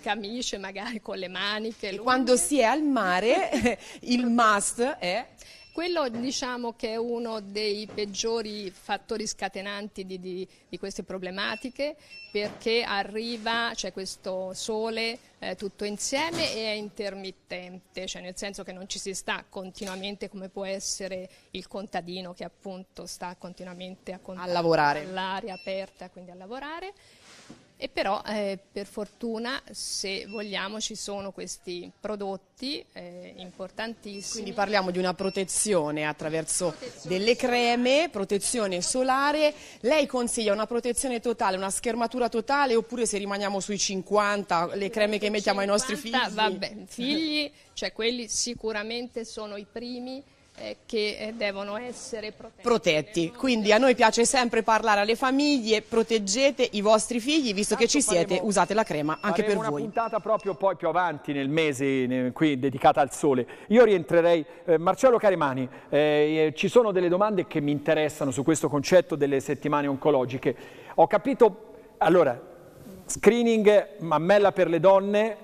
camicie magari con le maniche. Lunghe. quando si è al mare il must è quello diciamo che è uno dei peggiori fattori scatenanti di, di, di queste problematiche perché arriva, c'è cioè questo sole eh, tutto insieme e è intermittente, cioè nel senso che non ci si sta continuamente come può essere il contadino che appunto sta continuamente a, con- a lavorare all'aria aperta, quindi a lavorare e però eh, per fortuna, se vogliamo, ci sono questi prodotti eh, importantissimi. Quindi parliamo di una protezione attraverso protezione delle creme, protezione solare. Lei consiglia una protezione totale, una schermatura totale oppure se rimaniamo sui 50, le creme che mettiamo ai nostri figli? Vabbè, figli, cioè quelli sicuramente sono i primi eh, che eh, devono essere protetti. protetti. Quindi a noi piace sempre parlare alle famiglie, proteggete i vostri figli, visto Tanto che ci faremo, siete, usate la crema anche per voi. voi. una puntata proprio poi più avanti nel mese qui dedicata al sole. Io rientrerei, eh, Marcello Caremani, eh, eh, ci sono delle domande che mi interessano su questo concetto delle settimane oncologiche. Ho capito, allora, screening mammella per le donne,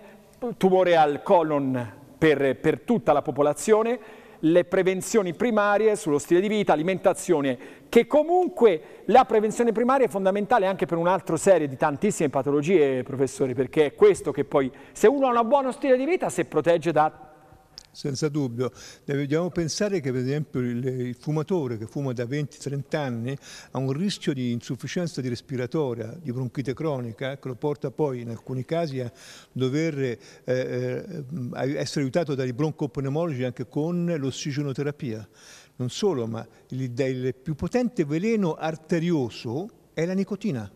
tumore al colon per, per tutta la popolazione, le prevenzioni primarie sullo stile di vita, alimentazione, che comunque la prevenzione primaria è fondamentale anche per un'altra serie di tantissime patologie, professore, perché è questo che poi, se uno ha un buono stile di vita, si protegge da senza dubbio. Dobbiamo pensare che per esempio il, fumatore che fuma da 20-30 anni ha un rischio di insufficienza di respiratoria, di bronchite cronica, eh, che lo porta poi in alcuni casi a dover eh, eh essere aiutato dai broncopneumologi anche con l'ossigenoterapia. Non solo, ma il, il più potente veleno arterioso è la nicotina.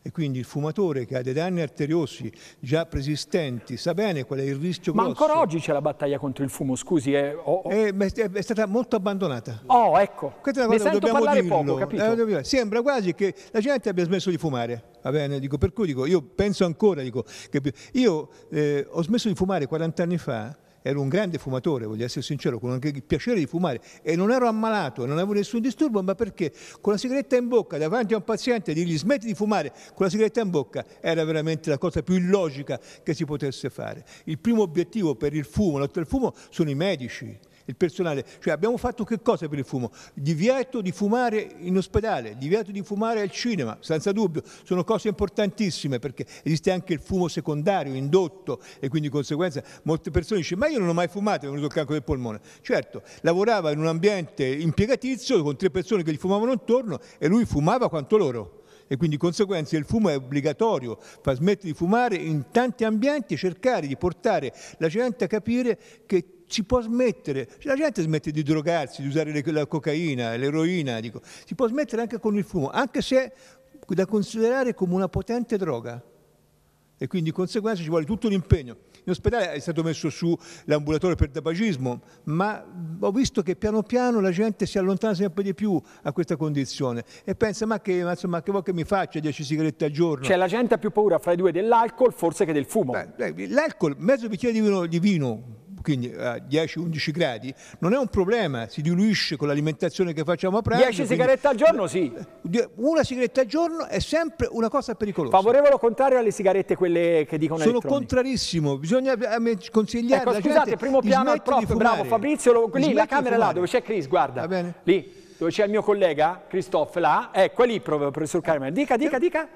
E quindi il fumatore che ha dei danni arteriosi già preesistenti sa bene qual è il rischio Ma ancora oggi c'è la battaglia contro il fumo, scusi. Eh, oh, oh. È, è, stata molto abbandonata. Oh, ecco. Questa è una cosa ne che dobbiamo dirlo. poco, capito? Eh, sembra quasi che la gente abbia smesso di fumare. Va bene? Dico, per cui dico, io penso ancora, dico, che io eh, ho smesso di fumare 40 anni fa ero un grande fumatore, voglio essere sincero, con anche il piacere di fumare e non ero ammalato, non avevo nessun disturbo, ma perché con la sigaretta in bocca davanti a un paziente dirgli smetti di fumare con la sigaretta in bocca era veramente la cosa più illogica che si potesse fare. Il primo obiettivo per il fumo, la lotta al fumo, sono i medici, il personale. Cioè abbiamo fatto che cosa per il fumo? Divieto di fumare in ospedale, divieto di fumare al cinema, senza dubbio. Sono cose importantissime perché esiste anche il fumo secondario, indotto e quindi di conseguenza molte persone dicono ma io non ho mai fumato, mi è venuto il cancro del polmone. Certo, lavorava in un ambiente impiegatizio con tre persone che gli fumavano intorno e lui fumava quanto loro e quindi di conseguenza il fumo è obbligatorio, fa smettere di fumare in tanti ambienti e cercare di portare la gente a capire che si può smettere, la gente smette di drogarsi, di usare la cocaina, l'eroina, dico. si può smettere anche con il fumo, anche se è da considerare come una potente droga. E quindi di conseguenza ci vuole tutto l'impegno. In ospedale è stato messo su l'ambulatore per tabagismo, ma ho visto che piano piano la gente si allontana sempre di più a questa condizione e pensa ma che, insomma, che vuoi che mi faccia 10 sigarette al giorno? Cioè la gente ha più paura fra i due dell'alcol forse che del fumo. L'alcol, mezzo bicchiere di vino, di vino quindi a eh, 10-11 gradi, non è un problema, si diluisce con l'alimentazione che facciamo a pranzo. 10 sigarette al giorno sì. Eh, una sigaretta al giorno è sempre una cosa pericolosa. Favorevole o contrario alle sigarette quelle che dicono Sono contrarissimo, bisogna eh, consigliare ecco, scusate, gente, primo piano al prof, bravo Fabrizio, lo, lì la camera là dove c'è Chris, guarda. Va bene? Lì dove c'è il mio collega Christophe là, ecco lì professor Carmen, dica, dica, dica.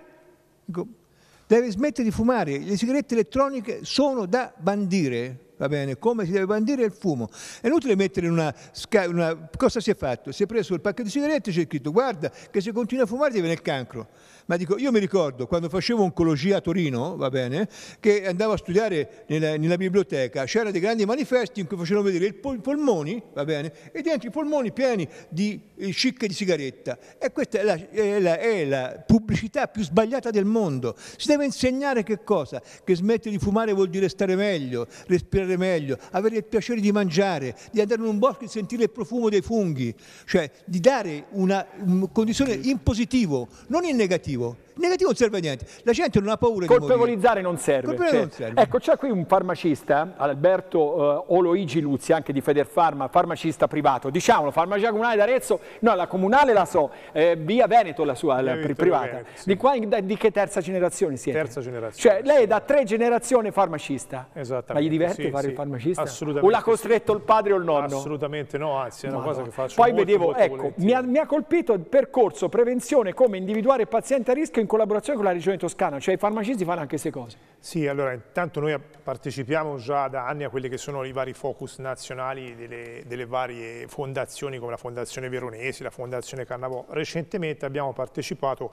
Deve smettere di fumare, le sigarette elettroniche sono da bandire va bene, come si deve bandire il fumo. È inutile mettere una, sca- una... cosa si è fatto? Si è preso il pacchetto di sigarette e c'è scritto guarda che se continui a fumare ti viene il cancro ma dico, io mi ricordo quando facevo oncologia a Torino, va bene, che andavo a studiare nella, nella biblioteca, c'erano dei grandi manifesti in cui facevano vedere i pol- polmoni, va bene, e dentro i polmoni pieni di eh, cicche di sigaretta. E questa è la, è, la, è la, pubblicità più sbagliata del mondo. Si deve insegnare che cosa? Che smettere di fumare vuol dire stare meglio, respirare meglio, avere il piacere di mangiare, di andare in un bosco e sentire il profumo dei funghi, cioè di dare una, una condizione in positivo, non in negativo digo, Negativo non serve a niente, la gente non ha paura Colpevolizzare di morire. non serve. Colpevolizzare sì. non serve. Ecco, c'è qui un farmacista, Alberto eh, Oloigi Luzzi, anche di Federfarma, farmacista privato, diciamolo, farmacia comunale d'Arezzo, no, la comunale la so, eh, via Veneto la sua la, Veneto, privata. Veneto, sì. di, qua, di, che terza generazione siete? Terza generazione. Cioè, lei è da tre generazioni farmacista. Esattamente. Ma gli diverte sì, fare il farmacista? Assolutamente. O l'ha costretto il padre o il nonno? Assolutamente no, anzi è una Ma cosa no. che faccio Poi molto, vedevo, molto ecco, mi ha, mi ha colpito il percorso prevenzione come individuare il paziente a rischio in collaborazione con la Regione Toscana, cioè i farmacisti fanno anche queste cose. Sì, allora intanto noi partecipiamo già da anni a quelli che sono i vari focus nazionali delle, delle varie fondazioni come la Fondazione Veronese, la Fondazione Carnavò. Recentemente abbiamo partecipato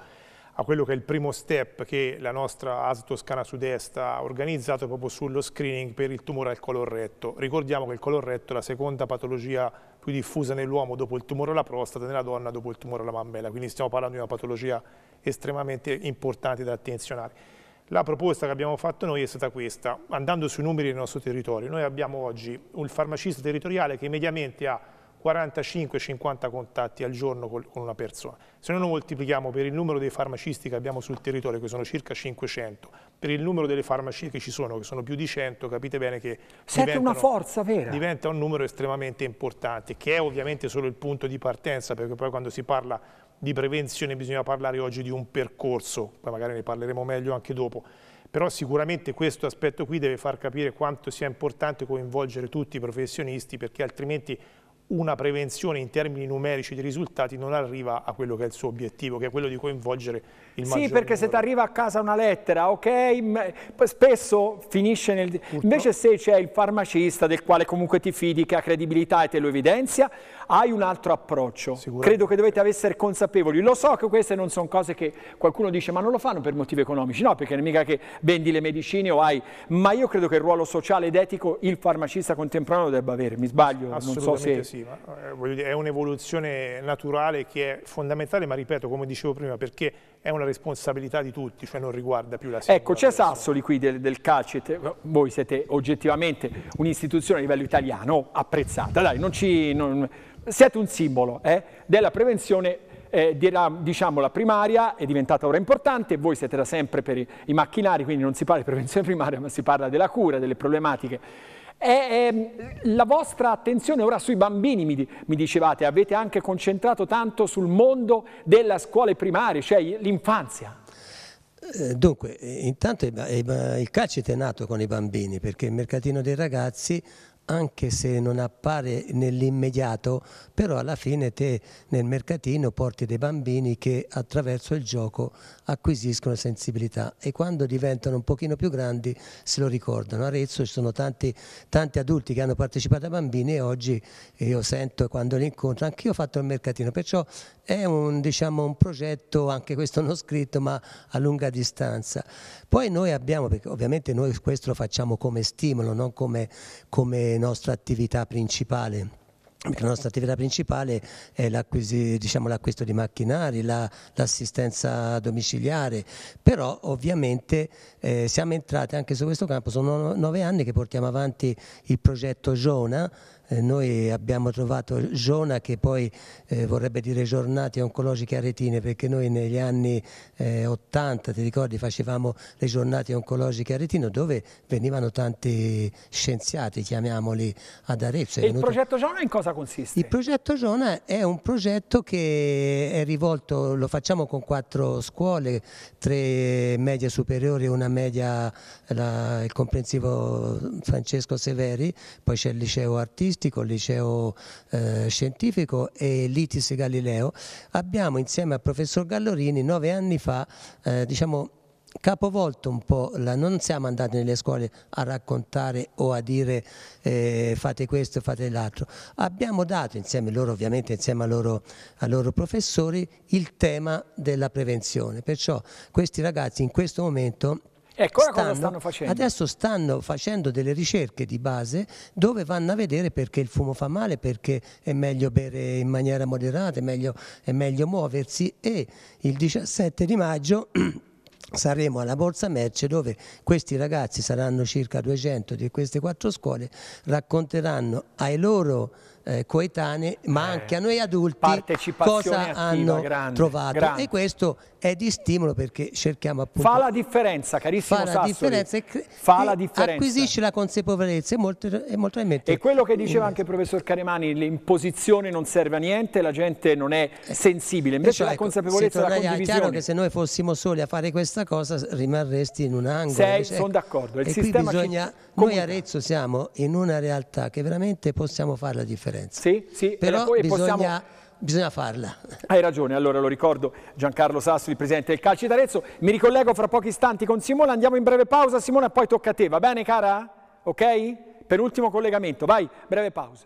a quello che è il primo step che la nostra AS Toscana Sud-Est ha organizzato proprio sullo screening per il tumore al colorretto. Ricordiamo che il colorretto è la seconda patologia più diffusa nell'uomo dopo il tumore alla prostata, nella donna dopo il tumore alla mammella, quindi stiamo parlando di una patologia estremamente importanti da attenzionare. La proposta che abbiamo fatto noi è stata questa, andando sui numeri del nostro territorio. Noi abbiamo oggi un farmacista territoriale che mediamente ha 45-50 contatti al giorno con una persona. Se noi lo moltiplichiamo per il numero dei farmacisti che abbiamo sul territorio, che sono circa 500, per il numero delle farmacie che ci sono, che sono più di 100, capite bene che diventa un numero estremamente importante, che è ovviamente solo il punto di partenza, perché poi quando si parla di prevenzione bisogna parlare oggi di un percorso, poi magari ne parleremo meglio anche dopo, però sicuramente questo aspetto qui deve far capire quanto sia importante coinvolgere tutti i professionisti perché altrimenti una prevenzione in termini numerici di risultati non arriva a quello che è il suo obiettivo, che è quello di coinvolgere il maggior Sì, perché numero. se ti arriva a casa una lettera, ok, spesso finisce nel... Purtroppo. Invece se c'è il farmacista del quale comunque ti fidi, che ha credibilità e te lo evidenzia, hai un altro approccio. Credo che dovete essere consapevoli. Lo so che queste non sono cose che qualcuno dice ma non lo fanno per motivi economici, no, perché non è mica che vendi le medicine o hai, ma io credo che il ruolo sociale ed etico il farmacista contemporaneo debba avere, mi sbaglio, non so se... sì, ma, eh, dire, è un'evoluzione naturale che è fondamentale, ma ripeto, come dicevo prima, perché è una responsabilità di tutti, cioè non riguarda più la ecco, singola Ecco, c'è Sassoli qui del, del Calcet, voi siete oggettivamente un'istituzione a livello italiano apprezzata, dai, non ci... Non, siete un simbolo eh, della prevenzione eh, della, diciamo, la primaria è diventata ora importante, voi siete da sempre per i, i, macchinari, quindi non si parla di prevenzione primaria, ma si parla della cura, delle problematiche. E, e, ehm, la vostra attenzione ora sui bambini, mi, mi, dicevate, avete anche concentrato tanto sul mondo della scuola primaria, cioè l'infanzia. Eh, dunque, eh, intanto il calcite è nato con i bambini perché il mercatino dei ragazzi anche se non appare nell'immediato, però alla fine te nel mercatino porti dei bambini che attraverso il gioco acquisiscono sensibilità e quando diventano un pochino più grandi se lo ricordano. A Arezzo ci sono tanti, tanti adulti che hanno partecipato a bambini e oggi io sento quando li incontro, anch'io ho fatto il mercatino, perciò è un, diciamo, un, progetto, anche questo non scritto, ma a lunga distanza. Poi noi abbiamo, perché ovviamente noi questo lo facciamo come stimolo, non come, come nostra attività principale. Perché la nostra attività principale è diciamo, l'acquisto di macchinari, l'assistenza domiciliare, però ovviamente eh, siamo entrati anche su questo campo, sono nove anni che portiamo avanti il progetto Giona eh, noi abbiamo trovato zona che poi eh, vorrebbe dire giornate oncologiche a Retine perché noi negli anni eh, 80, ti ricordi, facevamo le giornate oncologiche a Retino dove venivano tanti scienziati, chiamiamoli, ad Arezzo. Venuto... Il progetto Zona in cosa consiste? Il progetto Zona è un progetto che è rivolto, lo facciamo con quattro scuole, tre medie superiori una media, la, il comprensivo Francesco Severi, poi c'è il liceo artistico, scientifico, liceo eh, scientifico e l'ITIS Galileo, abbiamo insieme al professor Gallorini nove anni fa eh, diciamo, capovolto un po', la, non siamo andati nelle scuole a raccontare o a dire eh, fate questo, fate l'altro, abbiamo dato insieme loro, ovviamente insieme ai loro, loro, professori, il tema della prevenzione, perciò questi ragazzi in questo momento Ecco, stanno, cosa stanno facendo? Adesso stanno facendo delle ricerche di base dove vanno a vedere perché il fumo fa male, perché è meglio bere in maniera moderata, è meglio, è meglio muoversi e il 17 di maggio... saremo alla Borsa Merce dove questi ragazzi, saranno circa 200 di queste quattro scuole, racconteranno ai loro eh, coetanee, ma eh, anche a noi adulti cosa hanno grande, trovato. Grande. E questo è di stimolo perché cerchiamo appunto... Fa la differenza, carissimo fa la Differenza e fa la differenza. Acquisisce la consapevolezza e molto, e E quello che diceva anche il professor Caremani, l'imposizione non serve a niente, la gente non è eh, sensibile. Invece cioè, la ecco, consapevolezza è la È chiaro che se noi fossimo soli a fare questa cosa rimarresti in un angolo. Sei, sono eh, d'accordo. Il e qui bisogna... Ci Comunità. Noi Arezzo siamo in una realtà che veramente possiamo fare la differenza. Sì, sì, però poi bisogna... Possiamo bisogna farla. Hai ragione, allora lo ricordo Giancarlo Sassoli, presidente del Calcio d'Arezzo. Mi ricollego fra pochi istanti con Simone, andiamo in breve pausa. Simona, poi tocca a te, va bene cara? Ok? Per ultimo collegamento, vai, breve pausa.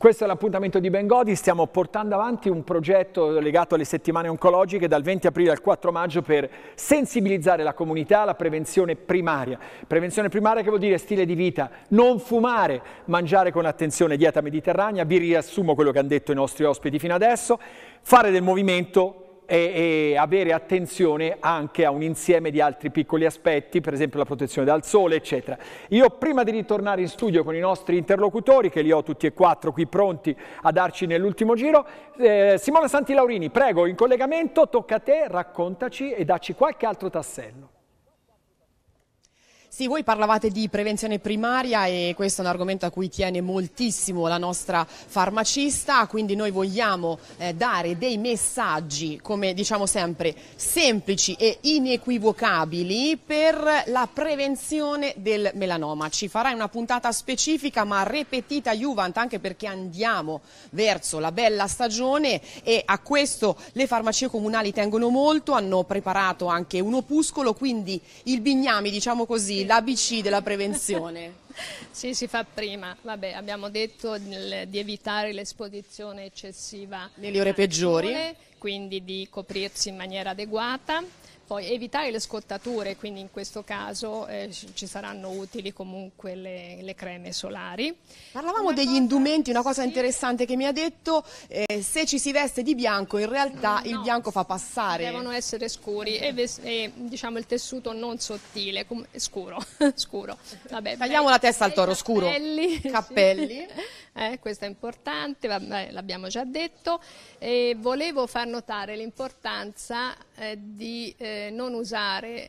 Questo è l'appuntamento di Bengodi, stiamo portando avanti un progetto legato alle settimane oncologiche dal 20 aprile al 4 maggio per sensibilizzare la comunità alla prevenzione primaria. Prevenzione primaria che vuol dire stile di vita, non fumare, mangiare con attenzione dieta mediterranea, vi riassumo quello che hanno detto i nostri ospiti fino adesso, fare del movimento e, e, avere attenzione anche a un insieme di altri piccoli aspetti, per esempio la protezione dal sole, eccetera. Io prima di ritornare in studio con i nostri interlocutori, che li ho tutti e quattro qui pronti a darci nell'ultimo giro, eh, Simona Laurini, prego, in collegamento, tocca a te, raccontaci e dacci qualche altro tassello. Sì, voi parlavate di prevenzione primaria e questo è un argomento a cui tiene moltissimo la nostra farmacista, quindi noi vogliamo eh, dare dei messaggi, come diciamo sempre, semplici e inequivocabili per la prevenzione del melanoma. Ci farai una puntata specifica ma ripetita Juvent anche perché andiamo verso la bella stagione e a questo le farmacie comunali tengono molto, hanno preparato anche un opuscolo, quindi il bignami, diciamo così, l'ABC della prevenzione. sì, si fa prima, vabbè, abbiamo detto di evitare l'esposizione eccessiva nelle ore peggiori, quindi di coprirsi in maniera adeguata poi evitare le scottature, quindi in questo caso eh, ci saranno utili comunque le, le creme solari. Parlavamo una degli cosa, indumenti, una cosa sì. interessante che mi ha detto, eh, se ci si veste di bianco in realtà no, il bianco fa passare. Devono essere scuri e, e diciamo, il tessuto non sottile, scuro. scuro. Vabbè, Tagliamo la testa al toro, scuro. Cappelli. Cappelli. Sì eh, questo è importante, l'abbiamo già detto. E volevo far notare l'importanza eh, di eh, non usare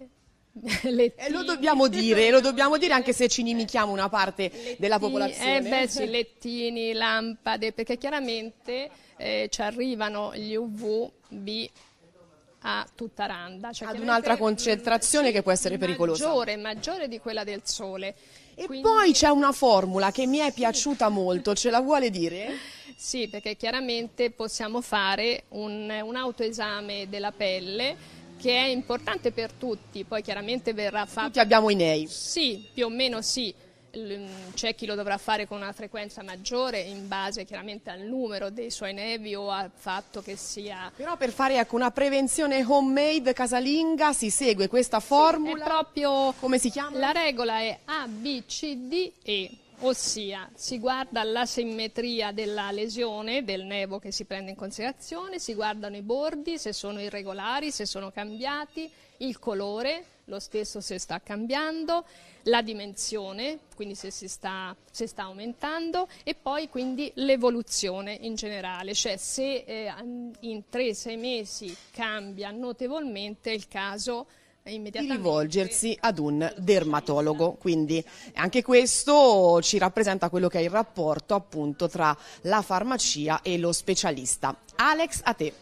le t- lo dobbiamo dire, lo dobbiamo dire anche se ci inimichiamo una parte lettini, della eh, popolazione. Eh beh sì, lettini, lampade, perché chiaramente eh, ci arrivano gli UVB a tutta randa. Cioè Ad un'altra concentrazione che può essere pericolosa. maggiore di quella del sole. E Quindi... poi c'è una formula che mi è piaciuta molto, ce la vuole dire? Sì, perché chiaramente possiamo fare un, un autoesame della pelle che è importante per tutti, poi chiaramente verrà fatto... Tutti abbiamo i nei. Sì, più o meno sì c'è chi lo dovrà fare con una frequenza maggiore in base chiaramente al numero dei suoi nevi o al fatto che sia... Però per fare ecco, una prevenzione homemade casalinga si segue questa formula? Sì, proprio... Come si chiama? La regola è A, B, C, D, E ossia si guarda la simmetria della lesione, del nevo che si prende in considerazione, si guardano i bordi, se sono irregolari, se sono cambiati, il colore, lo stesso se sta cambiando, la dimensione, quindi se, sta, se sta, aumentando e poi quindi l'evoluzione in generale, cioè se eh, in 3-6 mesi cambia notevolmente il caso eh, di rivolgersi ad un dermatologo. Quindi anche questo ci rappresenta quello che è il rapporto appunto tra la farmacia e lo specialista. Alex, a te.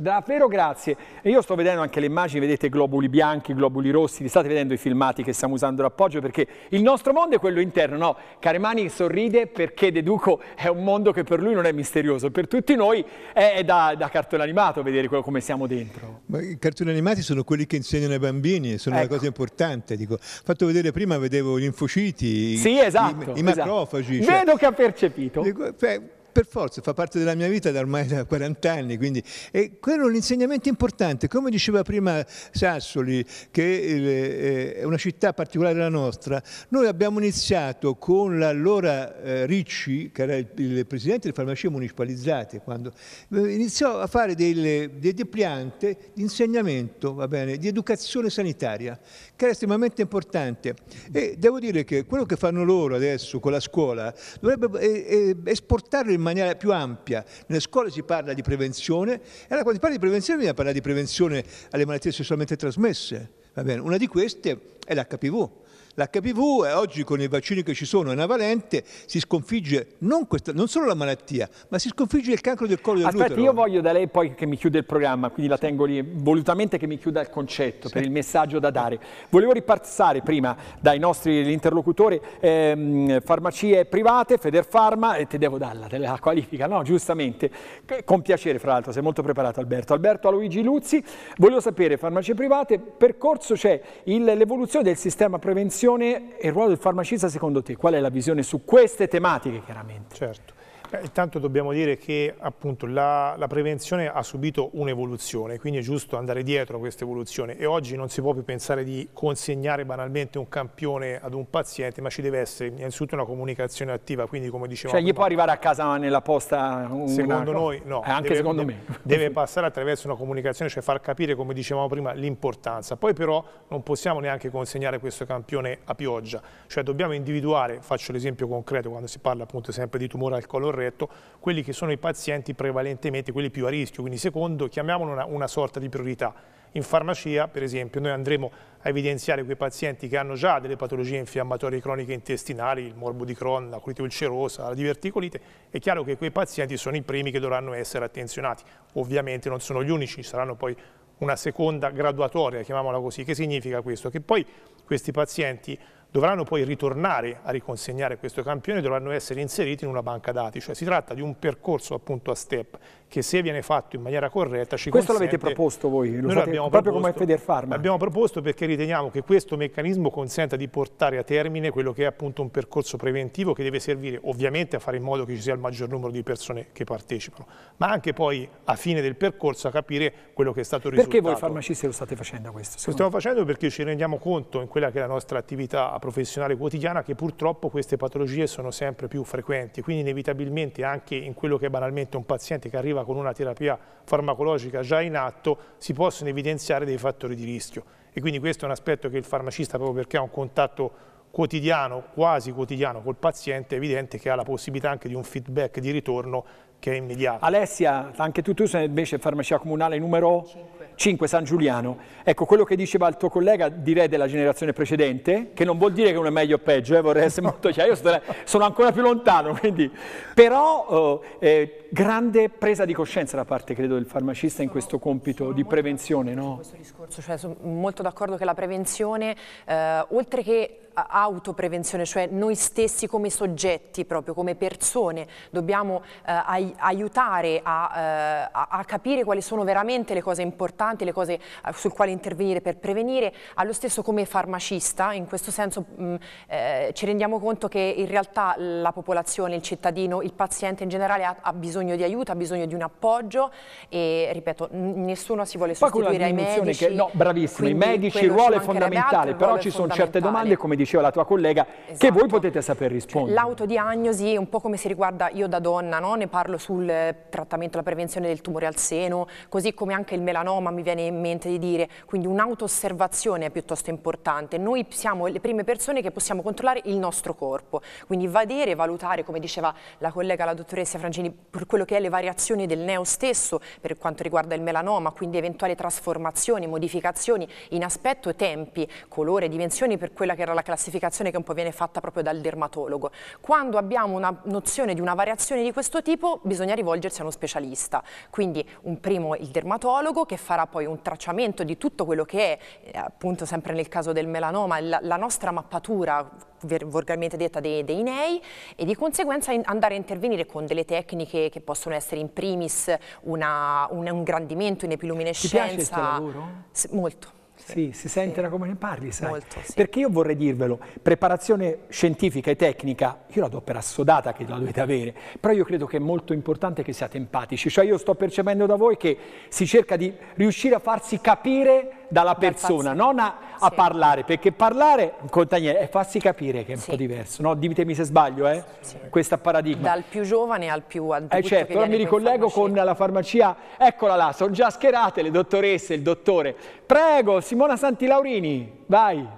Davvero grazie. E io sto vedendo anche le immagini, vedete globuli bianchi, globuli rossi, li state vedendo i filmati che stiamo usando l'appoggio perché il nostro mondo è quello interno, no? Caremani sorride perché deduco è un mondo che per lui non è misterioso, per tutti noi è da, da cartone animato vedere quello come siamo dentro. Ma I cartoni animati sono quelli che insegnano ai bambini, sono ecco. una cosa importante, dico. Fatto vedere prima, vedevo gli infociti, sì, esatto, i, i, macrofagi. Esatto. Cioè, Vedo che ha percepito. Dico, beh, cioè, per forza, fa parte della mia vita da ormai da 40 anni, quindi e quello è un insegnamento importante, come diceva prima Sassoli, che è eh, una città particolare della nostra, noi abbiamo iniziato con l'allora eh, Ricci, che era il presidente delle farmacie municipalizzate, quando eh, iniziò a fare delle, dei depliante di insegnamento, va bene, di educazione sanitaria, che era estremamente importante e devo dire che quello che fanno loro adesso con la scuola dovrebbe esportarlo in in maniera più ampia. Nelle scuole si parla di prevenzione e allora quando si parla di prevenzione bisogna parlare di prevenzione alle malattie sessualmente trasmesse. Una di queste è l'HPV. L'HPV eh, oggi con i vaccini che ci sono, è una valente, si sconfigge non, questa, non, solo la malattia, ma si sconfigge il cancro del collo dell'utero. Aspetta, io voglio da lei poi che mi chiude il programma, quindi la tengo lì volutamente che mi chiuda il concetto sì. per il messaggio da dare. Volevo ripassare prima dai nostri interlocutori ehm, farmacie private, Federfarma, e te devo darla, te la qualifica, no? Giustamente, con piacere fra l'altro, sei molto preparato Alberto. Alberto Luigi Luzzi, voglio sapere, farmacie private, percorso c'è cioè, l'evoluzione del sistema prevenzione funzione e il ruolo del farmacista secondo te? Qual è la visione su queste tematiche chiaramente? Certo. Beh, intanto dobbiamo dire che appunto, la, la, prevenzione ha subito un'evoluzione, quindi è giusto andare dietro a questa evoluzione e oggi non si può più pensare di consegnare banalmente un campione ad un paziente, ma ci deve essere innanzitutto una comunicazione attiva, quindi come dicevamo... Cioè gli prima, può arrivare a casa nella posta un Secondo noi no, eh, anche deve, secondo me. deve passare attraverso una comunicazione, cioè far capire come dicevamo prima l'importanza, poi però non possiamo neanche consegnare questo campione a pioggia, cioè dobbiamo individuare, faccio l'esempio concreto quando si parla appunto sempre di tumore al colore berretto quelli che sono i pazienti prevalentemente quelli più a rischio, quindi secondo chiamiamolo una, una sorta di priorità. In farmacia, per esempio, noi andremo a evidenziare quei pazienti che hanno già delle patologie infiammatorie croniche intestinali, il morbo di Crohn, la colite ulcerosa, la diverticolite, è chiaro che quei pazienti sono i primi che dovranno essere attenzionati. Ovviamente non sono gli unici, saranno poi una seconda graduatoria, chiamiamola così. Che significa questo? Che poi questi pazienti dovranno poi ritornare a riconsegnare questo campione e dovranno essere inseriti in una banca dati, cioè si tratta di un percorso appunto a step che se viene fatto in maniera corretta ci Questo l'avete proposto voi, lo fate proprio proposto, come Federfarma? L'abbiamo proposto perché riteniamo che questo meccanismo consenta di portare a termine quello che è appunto un percorso preventivo che deve servire ovviamente a fare in modo che ci sia il maggior numero di persone che partecipano, ma anche poi a fine del percorso a capire quello che è stato risolto. Perché voi farmacisti lo state facendo questo? Lo stiamo me? facendo perché ci rendiamo conto in quella che è la nostra attività professionale quotidiana che purtroppo queste patologie sono sempre più frequenti, quindi inevitabilmente anche in quello che è banalmente un paziente che arriva preventiva con una terapia farmacologica già in atto, si possono evidenziare dei fattori di rischio. E quindi questo è un aspetto che il farmacista, proprio perché ha un contatto quotidiano, quasi quotidiano col paziente, è evidente che ha la possibilità anche di un feedback di ritorno che è immediato. Alessia, anche tu, tu sei invece farmacia comunale numero 5. 5. San Giuliano. Ecco, quello che diceva il tuo collega, direi della generazione precedente, che non vuol dire che uno è meglio o peggio, eh, vorrei essere molto chiaro, io sono ancora più lontano, quindi. Però eh, eh grande presa di coscienza da parte, credo, del farmacista in questo compito di prevenzione, no? Questo discorso, cioè, sono molto d'accordo che la prevenzione, eh, oltre che autoprevenzione, cioè noi stessi come soggetti, proprio come persone, dobbiamo eh, aiutare a, eh, a, capire quali sono veramente le cose importanti, le cose eh, sul quale intervenire per prevenire, allo stesso come farmacista, in questo senso mh, mm, eh, ci rendiamo conto che in realtà la popolazione, il cittadino, il paziente in generale ha, ha bisogno bisogno di aiuto, ha bisogno di un appoggio e ripeto, nessuno si vuole sostituire ai medici. Che, no, bravissimi, i medici, il ruolo è fondamentale, però ci sono certe domande, come diceva la tua collega, esatto. che voi esatto. potete saper rispondere. Cioè, L'autodiagnosi, un po' come si riguarda io da donna, no? ne parlo sul trattamento, la prevenzione del tumore al seno, così come anche il melanoma mi viene in mente di dire, quindi un'autosservazione è piuttosto importante. Noi siamo le prime persone che possiamo controllare il nostro corpo, quindi vedere, valutare, come diceva la collega, la dottoressa Frangini, quello che è le variazioni del neo stesso per quanto riguarda il melanoma, quindi eventuali trasformazioni, modificazioni in aspetto, tempi, colore, dimensioni per quella che era la classificazione che un po' viene fatta proprio dal dermatologo. Quando abbiamo una nozione di una variazione di questo tipo bisogna rivolgersi a uno specialista, quindi un primo il dermatologo che farà poi un tracciamento di tutto quello che è, eh, appunto sempre nel caso del melanoma, la nostra mappatura volgarmente detta dei, dei nei e di conseguenza andare a intervenire con delle tecniche che possono essere in primis una, un, ingrandimento in epiluminescenza. Ti piace il tuo lavoro? S molto. Sì, si sente da come ne parli, sai? Molto, sì. Perché io vorrei dirvelo, preparazione scientifica e tecnica, io la do per assodata che la dovete avere, però io credo che è molto importante che siate empatici, cioè io sto percependo da voi che si cerca di riuscire a farsi capire dalla persona, non a, sì. parlare, perché parlare, Contaniere, è farsi capire che è un sì. po' diverso, no? ditemi se sbaglio, eh? sì. questo paradigma. Dal più giovane al più adulto. Eh certo, ora mi ricollego con la farmacia, eccola là, sono già schierate le dottoresse, il dottore. Prego, Simona Santi Laurini, vai.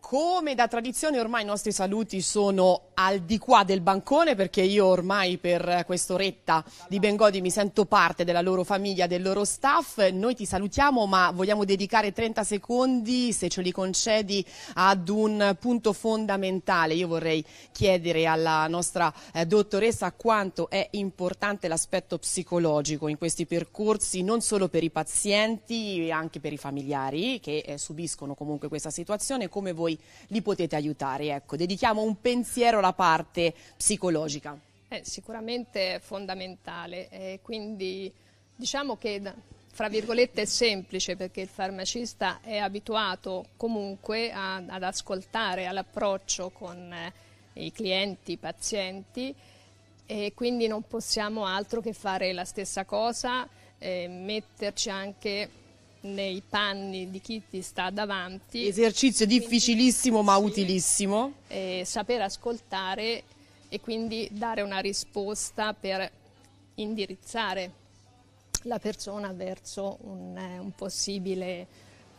Come da tradizione ormai i nostri saluti sono al di qua del bancone perché io ormai per quest'oretta di Bengodi mi sento parte della loro famiglia, del loro staff. Noi ti salutiamo ma vogliamo dedicare 30 secondi, se ce li concedi, ad un punto fondamentale. Io vorrei chiedere alla nostra eh, dottoressa quanto è importante l'aspetto psicologico in questi percorsi, non solo per i pazienti, anche per i familiari che eh, subiscono comunque questa situazione, come voi li potete aiutare. Ecco, dedichiamo un pensiero alla la parte psicologica? Eh, è sicuramente fondamentale, eh, quindi diciamo che fra virgolette è semplice perché il farmacista è abituato comunque a, ad ascoltare all'approccio con eh, i clienti, i pazienti e quindi non possiamo altro che fare la stessa cosa, e eh, metterci anche nei panni di chi ti sta davanti. Esercizio difficilissimo ma sì, utilissimo. Eh, saper ascoltare e quindi dare una risposta per indirizzare la persona verso un, eh, un possibile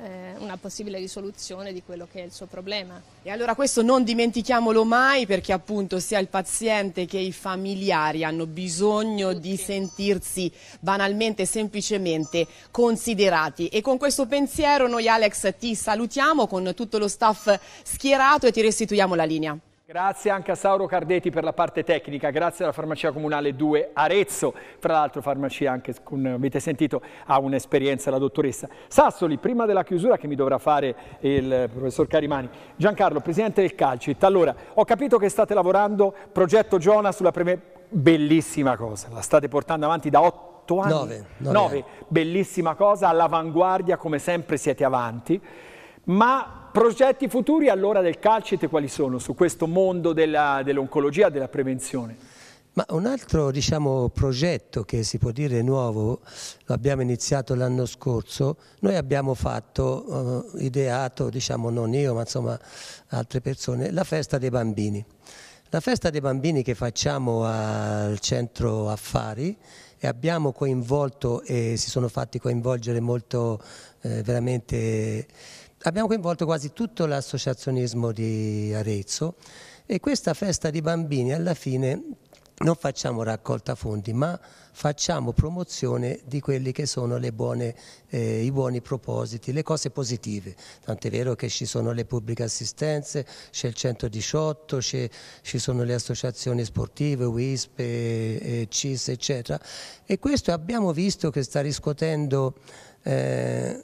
eh, una possibile risoluzione di quello che è il suo problema. E allora questo non dimentichiamolo mai perché appunto sia il paziente che i familiari hanno bisogno Tutti. di sentirsi banalmente, semplicemente considerati. E con questo pensiero noi Alex ti salutiamo con tutto lo staff schierato e ti restituiamo la linea. Grazie anche a Sauro Cardeti per la parte tecnica, grazie alla farmacia comunale 2 Arezzo, fra l'altro farmacia anche, come avete sentito, ha un'esperienza la dottoressa Sassoli, prima della chiusura che mi dovrà fare il professor Carimani. Giancarlo, presidente del Calcit, allora ho capito che state lavorando, progetto Giona sulla prevenzione, bellissima cosa, la state portando avanti da otto anni? Nove. Nove, nove. bellissima cosa, all'avanguardia come sempre siete avanti, ma progetti futuri allora del Calcite quali sono su questo mondo dell'oncologia dell della prevenzione? Ma un altro diciamo, progetto che si può dire nuovo, lo abbiamo iniziato l'anno scorso, noi abbiamo fatto, eh, ideato, diciamo non io ma insomma altre persone, la festa dei bambini. La festa dei bambini che facciamo al centro affari e abbiamo coinvolto e si sono fatti coinvolgere molto eh, veramente abbiamo coinvolto quasi tutto l'associazionismo di Arezzo e questa festa di bambini alla fine non facciamo raccolta fondi ma facciamo promozione di quelli che sono buone, eh, i buoni propositi, le cose positive. Tant'è vero che ci sono le pubbliche assistenze, c'è il 118, ci sono le associazioni sportive, WISP, eh, CIS, eccetera. E questo abbiamo visto che sta riscuotendo eh,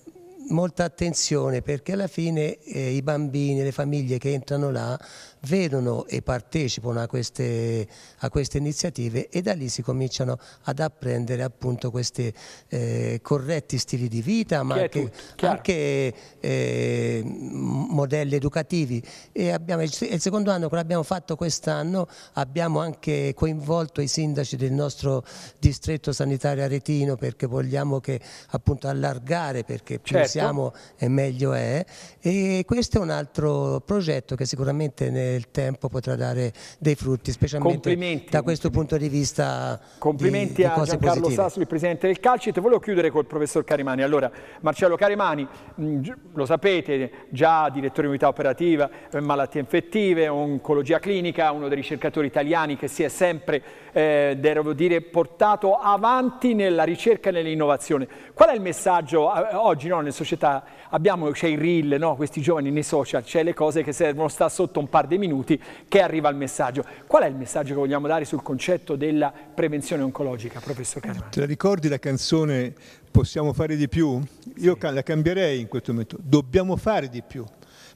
molta attenzione perché alla fine eh, i bambini, le famiglie che entrano là vedono e partecipano a queste, a queste iniziative e da lì si cominciano ad apprendere appunto questi eh, corretti stili di vita ma anche, tutto, anche eh, modelli educativi e abbiamo, il secondo anno che abbiamo fatto quest'anno abbiamo anche coinvolto i sindaci del nostro distretto sanitario aretino perché vogliamo che appunto allargare perché certo siamo e meglio è. E questo è un altro progetto che sicuramente nel tempo potrà dare dei frutti, specialmente da questo punto di vista. Complimenti di, di a Giancarlo positive. Sassoli, presidente del Calcit. Volevo chiudere col professor Carimani. Allora, Marcello Carimani, mm, lo sapete, già direttore di unità operativa, eh, malattie infettive, oncologia clinica, uno dei ricercatori italiani che si è sempre, eh, devo dire, portato avanti nella ricerca e nell'innovazione. Qual è il messaggio eh, oggi no, nel sociale? società abbiamo, c'è il reel, no? questi giovani nei social, c'è le cose che servono, sta sotto un par di minuti che arriva il messaggio. Qual è il messaggio che vogliamo dare sul concetto della prevenzione oncologica, professor Carmano? Te la ricordi la canzone Possiamo fare di più? Io sì. la cambierei in questo momento, dobbiamo fare di più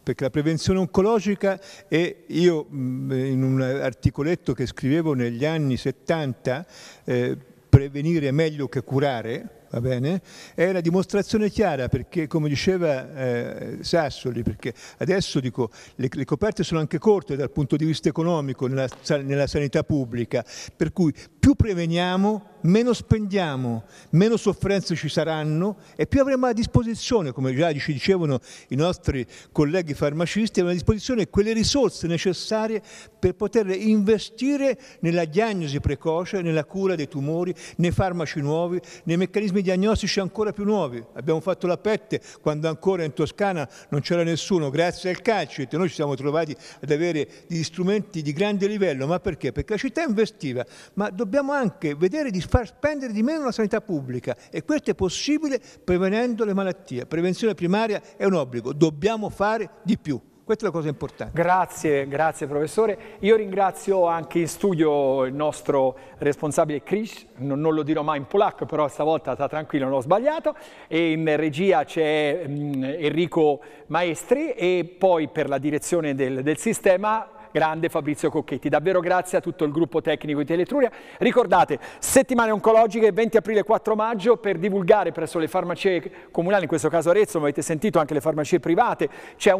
perché la prevenzione oncologica è, io in un articoletto che scrivevo negli anni 70 eh, prevenire è meglio che curare va bene? È una dimostrazione chiara perché, come diceva eh, Sassoli, perché adesso dico, le, le, coperte sono anche corte dal punto di vista economico nella, nella sanità pubblica, per cui più preveniamo, meno spendiamo, meno sofferenze ci saranno e più avremo a disposizione, come già ci dicevano i nostri colleghi farmacisti, avremo a disposizione quelle risorse necessarie per poter investire nella diagnosi precoce, nella cura dei tumori, nei farmaci nuovi, nei meccanismi algoritmi diagnostici ancora più nuovi. Abbiamo fatto la PET quando ancora in Toscana non c'era nessuno, grazie al CACIT. Noi ci siamo trovati ad avere degli strumenti di grande livello, ma perché? Perché la città investiva, ma dobbiamo anche vedere di far spendere di meno la sanità pubblica e questo è possibile prevenendo le malattie. Prevenzione primaria è un obbligo, dobbiamo fare di più. Questa è la cosa importante. Grazie, grazie professore. Io ringrazio anche in studio il nostro responsabile Chris, non, non lo dirò mai in polacco, però stavolta sta tranquillo, non ho sbagliato. E in regia c'è mm, Enrico Maestri e poi per la direzione del, del sistema grande Fabrizio Cocchetti. Davvero grazie a tutto il gruppo tecnico di Teletruria. Ricordate, settimane oncologiche 20 aprile 4 maggio per divulgare presso le farmacie comunali, in questo caso Arezzo, ma avete sentito anche le farmacie private, c'è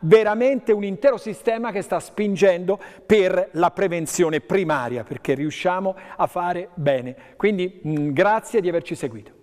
veramente un intero sistema che sta spingendo per la prevenzione primaria, perché riusciamo a fare bene. Quindi mh, grazie di averci seguito.